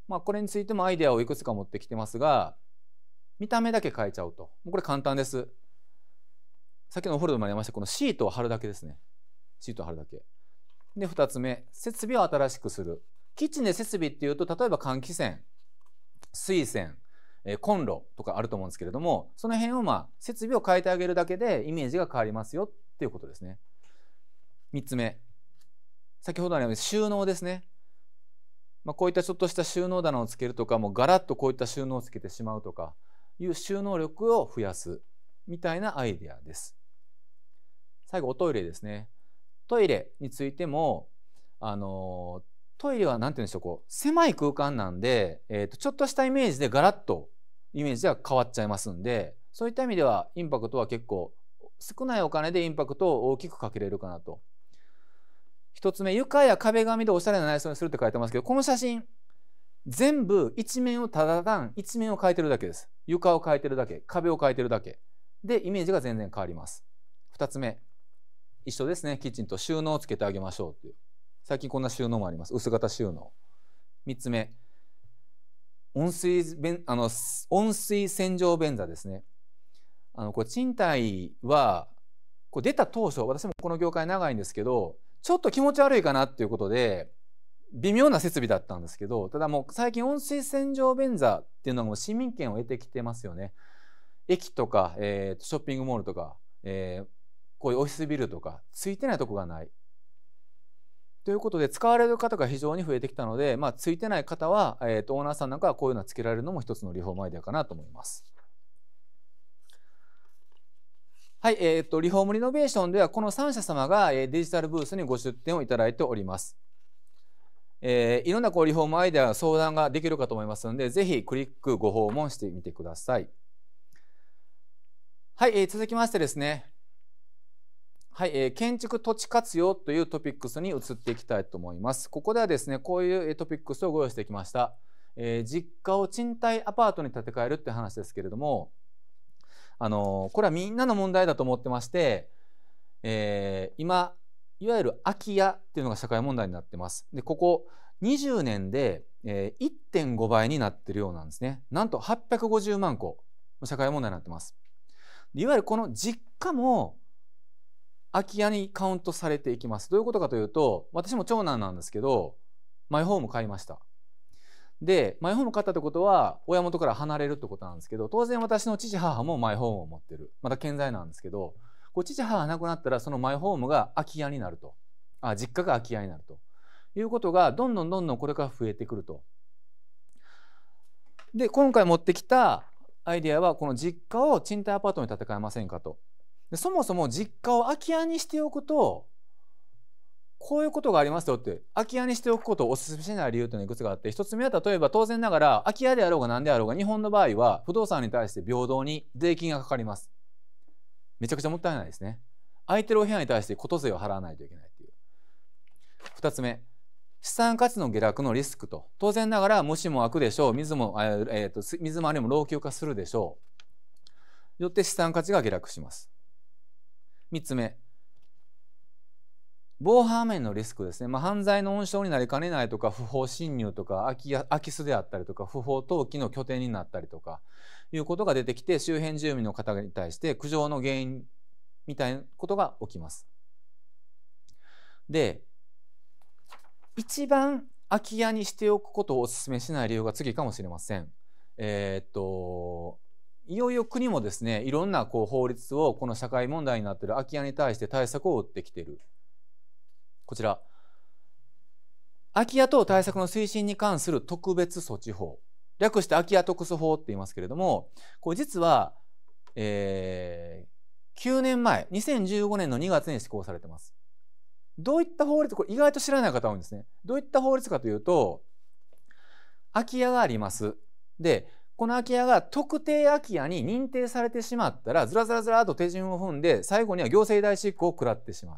S1: まあ、これについてもアイデアをいくつか持ってきてますが見た目だけ変えちゃうとこれ簡単ですさっきのお風呂でもありましたこのシートを貼るだけですねシートを貼るだけで2つ目設備を新しくするキッチンで設備っていうと例えば換気扇水栓えコンロとかあると思うんですけれどもその辺をまあ設備を変えてあげるだけでイメージが変わりますよっていうことですね。3つ目先ほどありました収納ですね。まあ、こういったちょっとした収納棚をつけるとかもうガラッとこういった収納をつけてしまうとかいう収納力を増やすみたいなアイデアです。最後おトイレですね。トイレについてもあのートイレは何て言うんでしょうこう狭い空間なんで、えー、とちょっとしたイメージでガラッとイメージは変わっちゃいますんでそういった意味ではインパクトは結構少ないお金でインパクトを大きくかけれるかなと。1つ目床や壁紙でおしゃれな内装にするって書いてますけどこの写真全部一面をただ単一面を変えてるだけです床を変えてるだけ壁を変えてるだけでイメージが全然変わります2つ目一緒ですねキッチンと収納をつけてあげましょうという最近こんな収納もあります薄型収納3つ目温水あの温水洗浄便座ですねあのこれ賃貸はこう出た当初私もこの業界長いんですけどちょっと気持ち悪いかなっていうことで微妙な設備だったんですけどただもう最近温水洗浄便座っていうのはもう市民権を得てきてますよね駅とか、えー、ショッピングモールとか、えー、こういうオフィスビルとかついてないとこがないということで使われる方が非常に増えてきたので、まあ、ついてない方は、えー、とオーナーさんなんかはこういうのはつけられるのも一つのリフォームアイデアかなと思います。はい、えー、とリフォームリノベーションではこの3社様が、えデジタルブースにご出店をいただいております。えー、いろんなこうリフォームアイデア相談ができるかと思いますのでぜひクリックご訪問してみてください。はい、えー、続きましてですねはい、えー、建築土地活用というトピックスに移っていきたいと思います。ここではですね、こういうトピックスをご用意してきました。えー、実家を賃貸アパートに建て替えるって話ですけれども、あのー、これはみんなの問題だと思ってまして、えー、今、いわゆる空き家っていうのが社会問題になってます。で、ここ20年で、えー、1.5倍になってるようなんですね。なんと850万個社会問題になってます。いわゆるこの実家も空き家にカウントされていきますどういうことかというと私も長男なんですけどマイホーム買いましたでマイホーム買ったってことは親元から離れるってことなんですけど当然私の父母もマイホームを持ってるまた健在なんですけどこう父母が亡くなったらそのマイホームが空き家になるとあ実家が空き家になるということがどんどんどんどんこれから増えてくると。で今回持ってきたアイデアはこの実家を賃貸アパートに建て替えませんかとでそもそも実家を空き家にしておくとこういうことがありますよって空き家にしておくことをお勧めしない理由というのはいくつかあって1つ目は例えば当然ながら空き家であろうが何であろうが日本の場合は不動産に対して平等に税金がかかりますめちゃくちゃもったいないですね空いてるお部屋に対してこと税を払わないといけないっていう2つ目資産価値の下落のリスクと当然ながら虫も悪でしょう水も、えーと水回りも老朽化するでしょうよって資産価値が下落します3つ目防犯面のリスクですね、まあ、犯罪の温床になりかねないとか不法侵入とか空き巣であったりとか不法投棄の拠点になったりとかいうことが出てきて周辺住民の方に対して苦情の原因みたいなことが起きます。で一番空き家にしておくことをお勧めしない理由が次かもしれません。えー、っといよいよ国もですねいろんなこう法律をこの社会問題になっている空き家に対して対策を打ってきているこちら空き家等対策の推進に関する特別措置法略して空き家特措法って言いますけれどもこれ実は、えー、9年前2015年の2月に施行されてますどういった法律これ意外と知らない方多いんですねどういった法律かというと空き家がありますでこの空き家が特定空き家に認定されてしまったらずらずらずらと手順を踏んで最後には行政代執行を食らってしまう。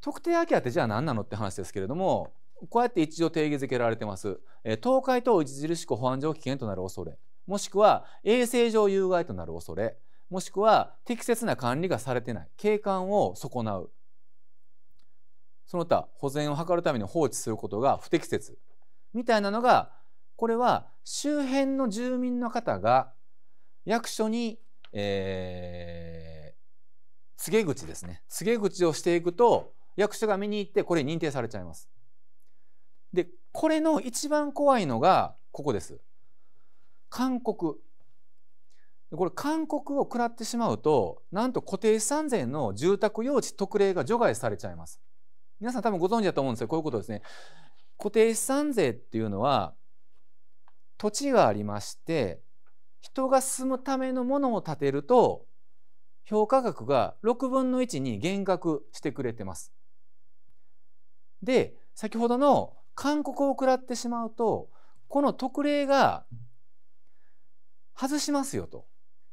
S1: 特定空き家ってじゃあ何なのって話ですけれどもこうやって一応定義づけられてます。え倒壊等著しく保安上危険となる恐れもしくは衛生上有害となる恐れもしくは適切な管理がされてない景観を損なうその他保全を図るために放置することが不適切みたいなのがこれは周辺の住民の方が役所に、えー、告げ口ですね告げ口をしていくと役所が見に行ってこれ認定されちゃいます。でこれの一番怖いのがここです。勧告これ勧告を食らってしまうとなんと固定資産税の住宅用地特例が除外されちゃいます皆さん多分ご存知だと思うんですよこういうことですね固定資産税っていうのは土地がありまして人が住むためのものを建てると評価額が6分の1に減額してくれてます。で先ほどの勧告を食らってしまうとこの特例が外しますよと。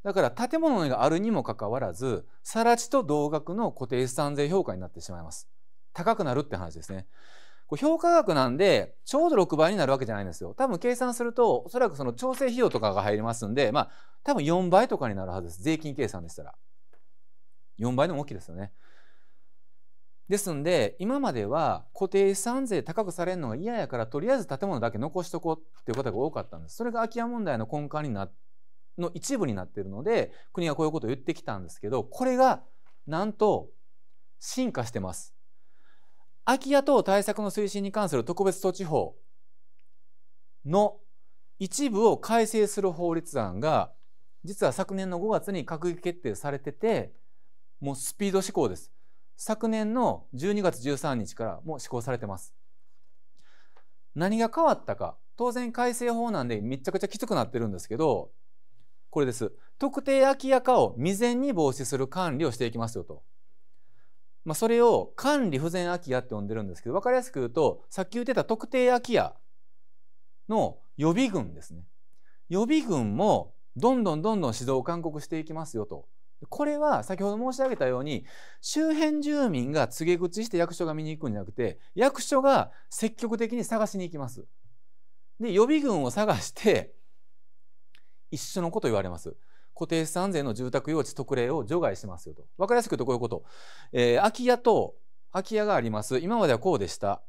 S1: だから建物があるにもかかわらず更地と同額の固定資産税評価になってしまいます。高くなるって話ですね。こう評価額なんでちょうど6倍になるわけじゃないんですよ多分計算するとおそらくその調整費用とかが入りますんでまあ多分4倍とかになるはずです税金計算でしたら4倍でも大きいですよねですんで今までは固定資産税高くされるのが嫌やからとりあえず建物だけ残しとこうっていう方が多かったんですそれが空き家問題の根幹になの一部になっているので国がこういうことを言ってきたんですけどこれがなんと進化してます空き家等対策の推進に関する特別措置法の一部を改正する法律案が実は昨年の5月に閣議決定されててもうスピード施行です昨年の12月13日からもう施行されてます何が変わったか当然改正法なんでめちゃくちゃきつくなってるんですけどこれです特定空き家化を未然に防止する管理をしていきますよとまあ、それを管理不全空き家って呼んでるんですけど分かりやすく言うとさっき言ってた特定空き家の予備軍ですね予備軍もどんどんどんどん指導を勧告していきますよとこれは先ほど申し上げたように周辺住民が告げ口して役所が見に行くんじゃなくて役所が積極的に探しに行きます。で予備軍を探して一緒のこと言われます。固定資産税の住宅用地特例を除外しますよと。分かりやすく言うとこういうこと。えー、空き家と空き家があります。今まではこうでした。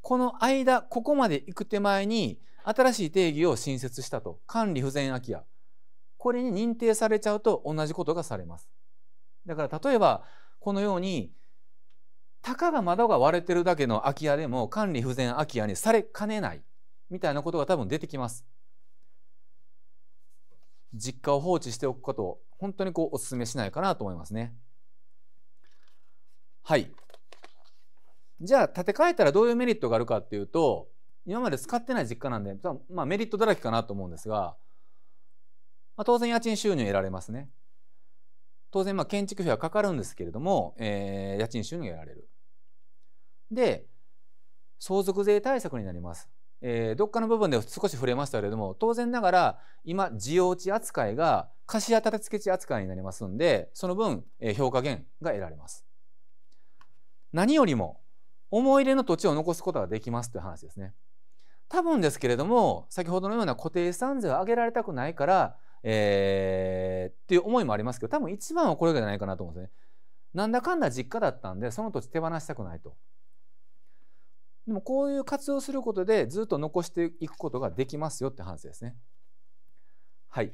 S1: この間、ここまで行く手前に新しい定義を新設したと。管理不全空き家。これに認定されちゃうと同じことがされます。だから例えば、このように、たかが窓が割れてるだけの空き家でも管理不全空き家にされかねないみたいなことが多分出てきます。実家を放置しておくことを本当にこうお勧めしないかなと思いますね。はい。じゃあ建て替えたらどういうメリットがあるかっていうと今まで使ってない実家なんで、まあ、メリットだらけかなと思うんですが、まあ、当然家賃収入得られますね。当然まあ建築費はかかるんですけれども、えー、家賃収入が得られる。で相続税対策になります。えー、どっかの部分で少し触れましたけれども当然ながら今地用地扱いが貸し当家建付地扱いになりますんでその分、えー、評価減が得られます。何よりも思い入れの土地を残すことができますという話ですね。多分ですけれども先ほどのような固定資産税を上げられたくないから、えー、っていう思いもありますけど多分一番はこれじゃないかなと思うんですね。なんだかんだ実家だったんでその土地手放したくないと。でもこういう活用することでずっと残していくことができますよって話ですね。はい。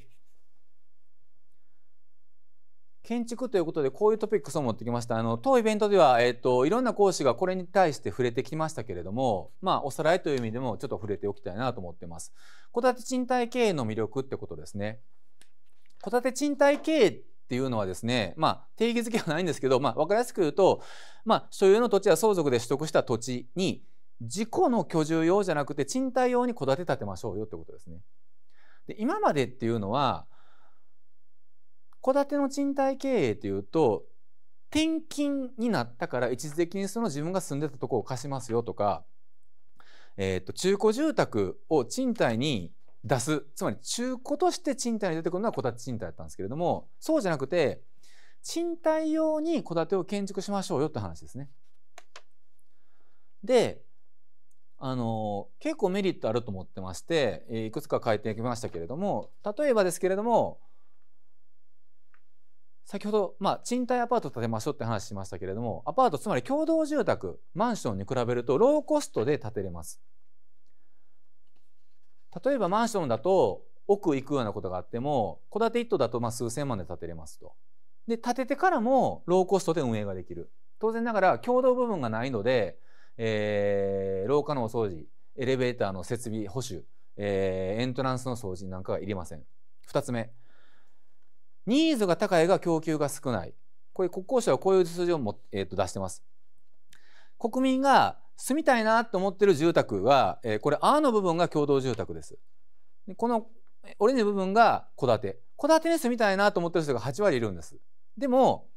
S1: 建築ということでこういうトピックスを持ってきました。あの当イベントでは、えーと、いろんな講師がこれに対して触れてきましたけれども、まあ、おさらいという意味でもちょっと触れておきたいなと思ってます。戸建て賃貸経営の魅力ってことですね。戸建て賃貸経営っていうのはですね、まあ、定義づけはないんですけど、まあ、分かりやすく言うと、まあ、所有の土地や相続で取得した土地に自己の居住用じゃなくて賃貸用に戸建て建てましょうよってことですね。で今までっていうのは戸建ての賃貸経営っていうと転勤になったから一時的にその自分が住んでたとこを貸しますよとか、えー、と中古住宅を賃貸に出すつまり中古として賃貸に出てくるのは戸建て賃貸だったんですけれどもそうじゃなくて賃貸用に戸建てを建築しましょうよって話ですね。であの結構メリットあると思ってまして、えいくつか変えてきましたけれども例えばですけれども先ほど、まあ、賃貸アパート建てましょうって話しましたけれどもアパートつまり共同住宅マンションに比べるとローコストで建てれます。例えばマンションだと奥行くようなことがあっても戸建て1棟だとまあ数千万で建てれますと。で建ててからもローコストで運営ができる。当然ながら共同部分がないのでえー、廊下のお掃除エレベーターの設備保守、えー、エントランスの掃除なんかはいりません2つ目ニーズが高いが供給が少ないこれ国交省はこういう数字をも、えー、と出してます国民が住みたいなと思ってる住宅は、えー、これ青の部分が共同住宅ですでこのオレンジの部分が戸建て戸建てに住みたいなと思ってる人が8割いるんですでも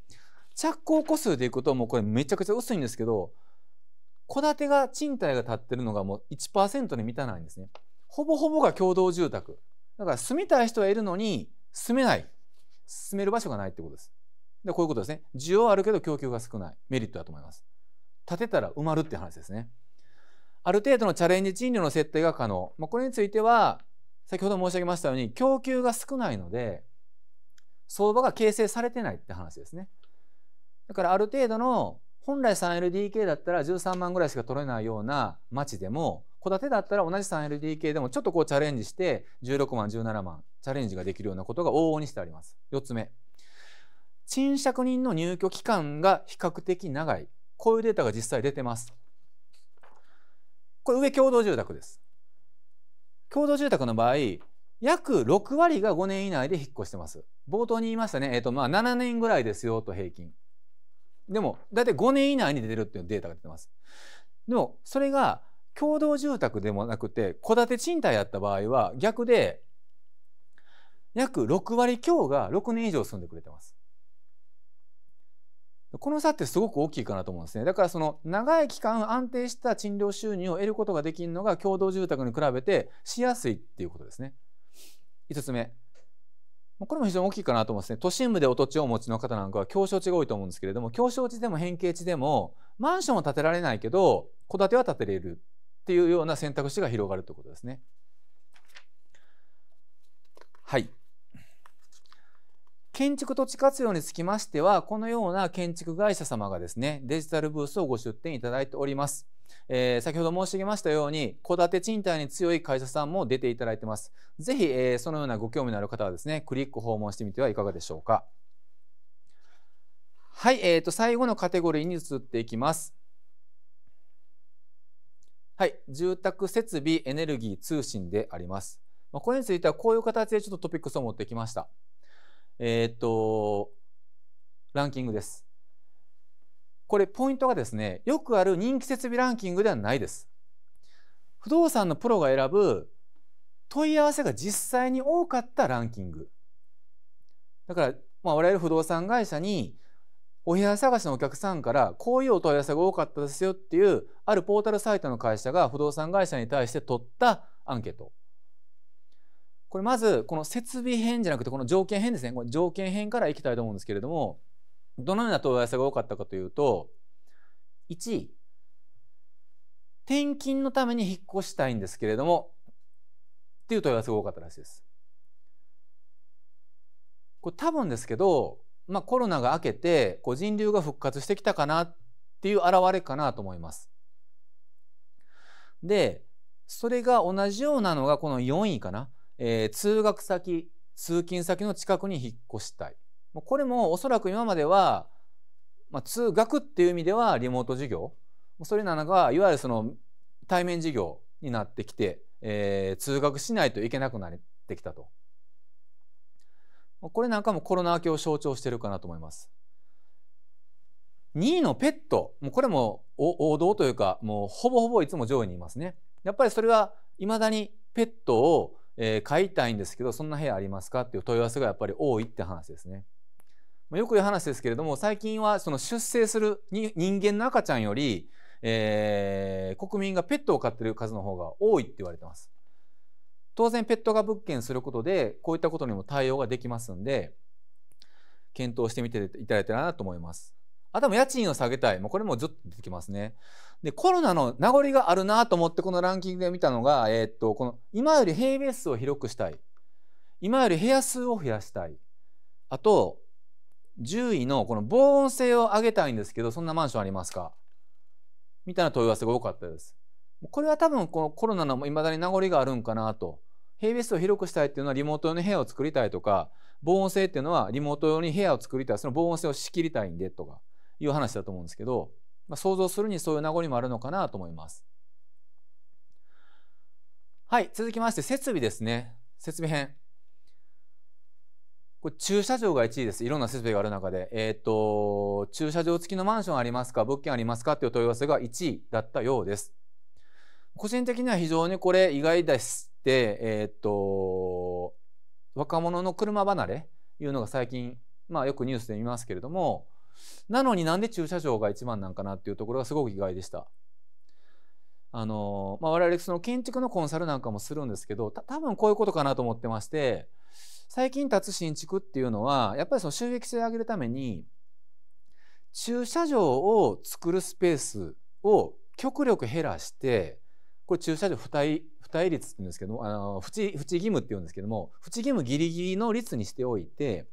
S1: 着工戸数でいくともうこれめちゃくちゃ薄いんですけど戸建てが賃貸が建ってるのがもう1%に満たないんですね。ほぼほぼが共同住宅。だから住みたい人はいるのに住めない。住める場所がないってことです。で、こういうことですね。需要あるけど供給が少ない。メリットだと思います。建てたら埋まるって話ですね。ある程度のチャレンジ賃料の設定が可能。まあ、これについては、先ほど申し上げましたように、供給が少ないので、相場が形成されてないって話ですね。だからある程度の本来 3LDK だったら13万ぐらいしか取れないような町でも戸建てだったら同じ 3LDK でもちょっとこうチャレンジして16万17万チャレンジができるようなことが往々にしてあります。4つ目賃借人の入居期間が比較的長いこういうデータが実際出てます。これ上共同住宅です。共同住宅の場合約6割が5年以内で引っ越してます。冒頭に言いましたね、えーとまあ、7年ぐらいですよと平均。でも大体5年以内に出るっていうデータが出てます。でもそれが共同住宅でもなくて戸建て賃貸やった場合は逆で約6割強が6年以上住んでくれてます。この差ってすごく大きいかなと思うんですね。だからその長い期間安定した賃料収入を得ることができるのが共同住宅に比べてしやすいっていうことですね。5つ目これも非常に大きいかなと思いますね都心部でお土地をお持ちの方なんかは狭小地が多いと思うんですけれども狭小地でも変形地でもマンションは建てられないけど戸建ては建てれるっていうような選択肢が広がるということですね。はい建築土地活用につきましては、このような建築会社様がですね、デジタルブースをご出店いただいております。えー、先ほど申し上げましたように、戸建て賃貸に強い会社さんも出ていただいてます。ぜひ、えー、そのようなご興味のある方はですね、クリック訪問してみてはいかがでしょうか。はい、えー、と最後のカテゴリーに移っていきます。はい、住宅設備、エネルギー、通信であります。まこれについてはこういう形でちょっとトピックスを持ってきました。えー、っと、ランキングです。これ、ポイントがですね、よくある人気設備ランキングではないです。不動産のプロが選ぶ問い合わせが実際に多かったランキング。だから、まあ、我々不動産会社にお部屋探しのお客さんからこういうお問い合わせが多かったですよっていうあるポータルサイトの会社が不動産会社に対して取ったアンケート。これまずこの設備編じゃなくてこの条件編ですねこの条件編からいきたいと思うんですけれどもどのような問い合わせが多かったかというと1転勤のために引っ越したいんですけれどもっていう問い合わせが多かったらしいです。これ多分ですけど、まあ、コロナが明けてこう人流が復活してきたかなっていう表れかなと思います。でそれが同じようなのがこの4位かな。えー、通学先通勤先の近くに引っ越したいこれもおそらく今までは、まあ、通学っていう意味ではリモート授業それなのがいわゆるその対面授業になってきて、えー、通学しないといけなくなってきたとこれなんかもコロナ明けを象徴してるかなと思います2位のペットもうこれも王道というかもうほぼほぼいつも上位にいますねやっぱりそれはいまだにペットをえー、買いたいんですけどそんな部屋ありますかっていう問い合わせがやっぱり多いって話ですね。まあ、よく言う話ですけれども最近はその出生する人間の赤ちゃんより、えー、国民がペットを飼ってる数の方が多いって言われてます。当然ペットが物件することでこういったことにも対応ができますんで検討してみていただいたらなと思います。あとも家賃を下げたい。もうこれもずっと出てきますね。で、コロナの名残があるなと思ってこのランキングで見たのが、えー、っと、この今より平米数を広くしたい。今より部屋数を増やしたい。あと、10位のこの防音性を上げたいんですけど、そんなマンションありますかみたいな問い合わせが多かったです。これは多分このコロナの未だに名残があるんかなと。平米数を広くしたいっていうのはリモート用の部屋を作りたいとか、防音性っていうのはリモート用に部屋を作りたい、その防音性を仕切りたいんでとか。いう話だと思うんですけど、まあ、想像するにそういう名残もあるのかなと思います。はい、続きまして設備ですね。設備編。これ駐車場が1位です。いろんな設備がある中で。えっ、ー、と、駐車場付きのマンションありますか物件ありますかっていう問い合わせが1位だったようです。個人的には非常にこれ意外でして、えっ、ー、と、若者の車離れいうのが最近、まあよくニュースで見ますけれども、なのになんで駐車場が一番なんかなっていうところがすごく意外でした。あのまあ、我々その建築のコンサルなんかもするんですけど多分こういうことかなと思ってまして最近建つ新築っていうのはやっぱりその収益性を上げるために駐車場を作るスペースを極力減らしてこれ駐車場付帯付帯率って言うんですけどあの縁縁義務って言うんですけども縁義務ギリギリの率にしておいて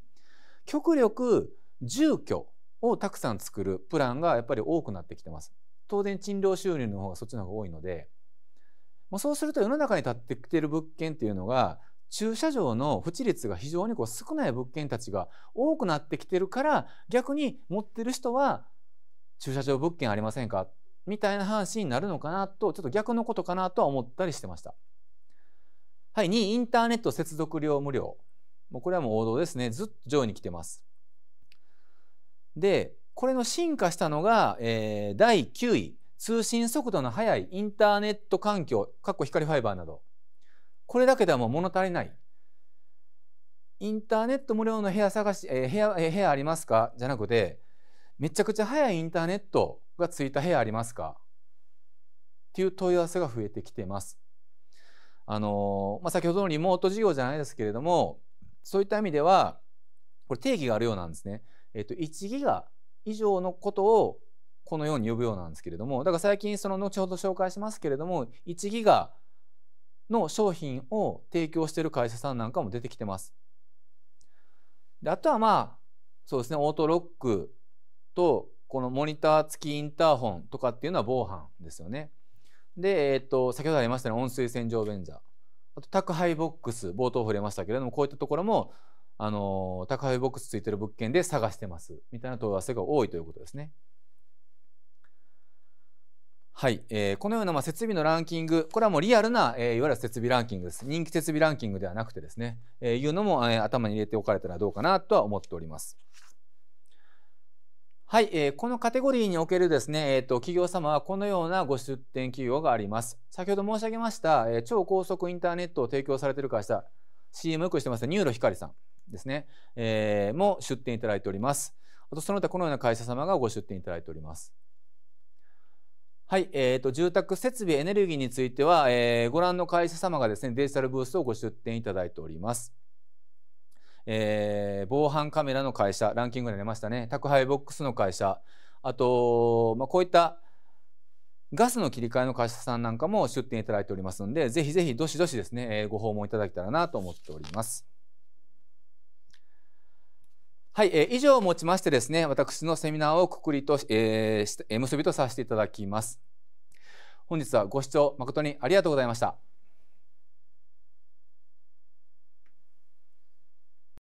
S1: 極力住居をたくさん作るプランがやっぱり多くなってきてます。当然賃料収入の方がそっちの方が多いので、まあ、そうすると世の中に立ってきてる物件っていうのが駐車場の不致率が非常にこう少ない物件たちが多くなってきてるから逆に持ってる人は駐車場物件ありませんかみたいな話になるのかなとちょっと逆のことかなとは思ったりしてました。はい、2インターネット接続料無料もうこれはもう王道ですねずっと上位に来てます。でこれの進化したのが、えー、第9位通信速度の速いインターネット環境かっこ光ファイバーなどこれだけではもう物足りないインターネット無料の部屋探し、えー、部屋、え部屋ありますかじゃなくてめちゃくちゃ速いインターネットがついた部屋ありますかっていう問い合わせが増えてきてます。あのー、まあ、先ほどのリモート事業じゃないですけれどもそういった意味ではこれ定義があるようなんですね。えっと、1ギガ以上のことをこのように呼ぶようなんですけれどもだから最近その後ほど紹介しますけれども1ギガの商品を提供している会社さんなんかも出てきてます。であとはまあそうですねオートロックとこのモニター付きインターホンとかっていうのは防犯ですよね。で、えー、っと先ほどありましたね温水洗浄便座あと宅配ボックス冒頭触れましたけれどもこういったところもあの宅配ボックスついてる物件で探してますみたいな問い合わせが多いということですね。はい、えー、このようなま設備のランキング、これはもうリアルな、えー、いわゆる設備ランキングです。人気設備ランキングではなくてですね、えー、いうのも、えー、頭に入れておかれたらどうかなとは思っております。はい、えー、このカテゴリーにおけるですね、えーと、企業様はこのようなご出店企業があります。先ほど申し上げました、え超高速インターネットを提供されている会社、CM よくしてますニューロ光さん。ですね、えー、も出展いただいております。あとその他このような会社様がご出展いただいております。はい、えーと、住宅設備エネルギーについては、えー、ご覧の会社様がですねデジタルブースをご出店いただいております。えー、防犯カメラの会社ランキングで出ましたね宅配ボックスの会社あと、まあ、こういったガスの切り替えの会社さんなんかも出店いただいておりますのでぜひぜひどしどしですね、えー、ご訪問いただけたらなと思っております。はい、えー、以上をもちましてですね、私のセミナーをくくりと、えー、結びとさせていただきます。本日はご視聴誠にありがとうございました。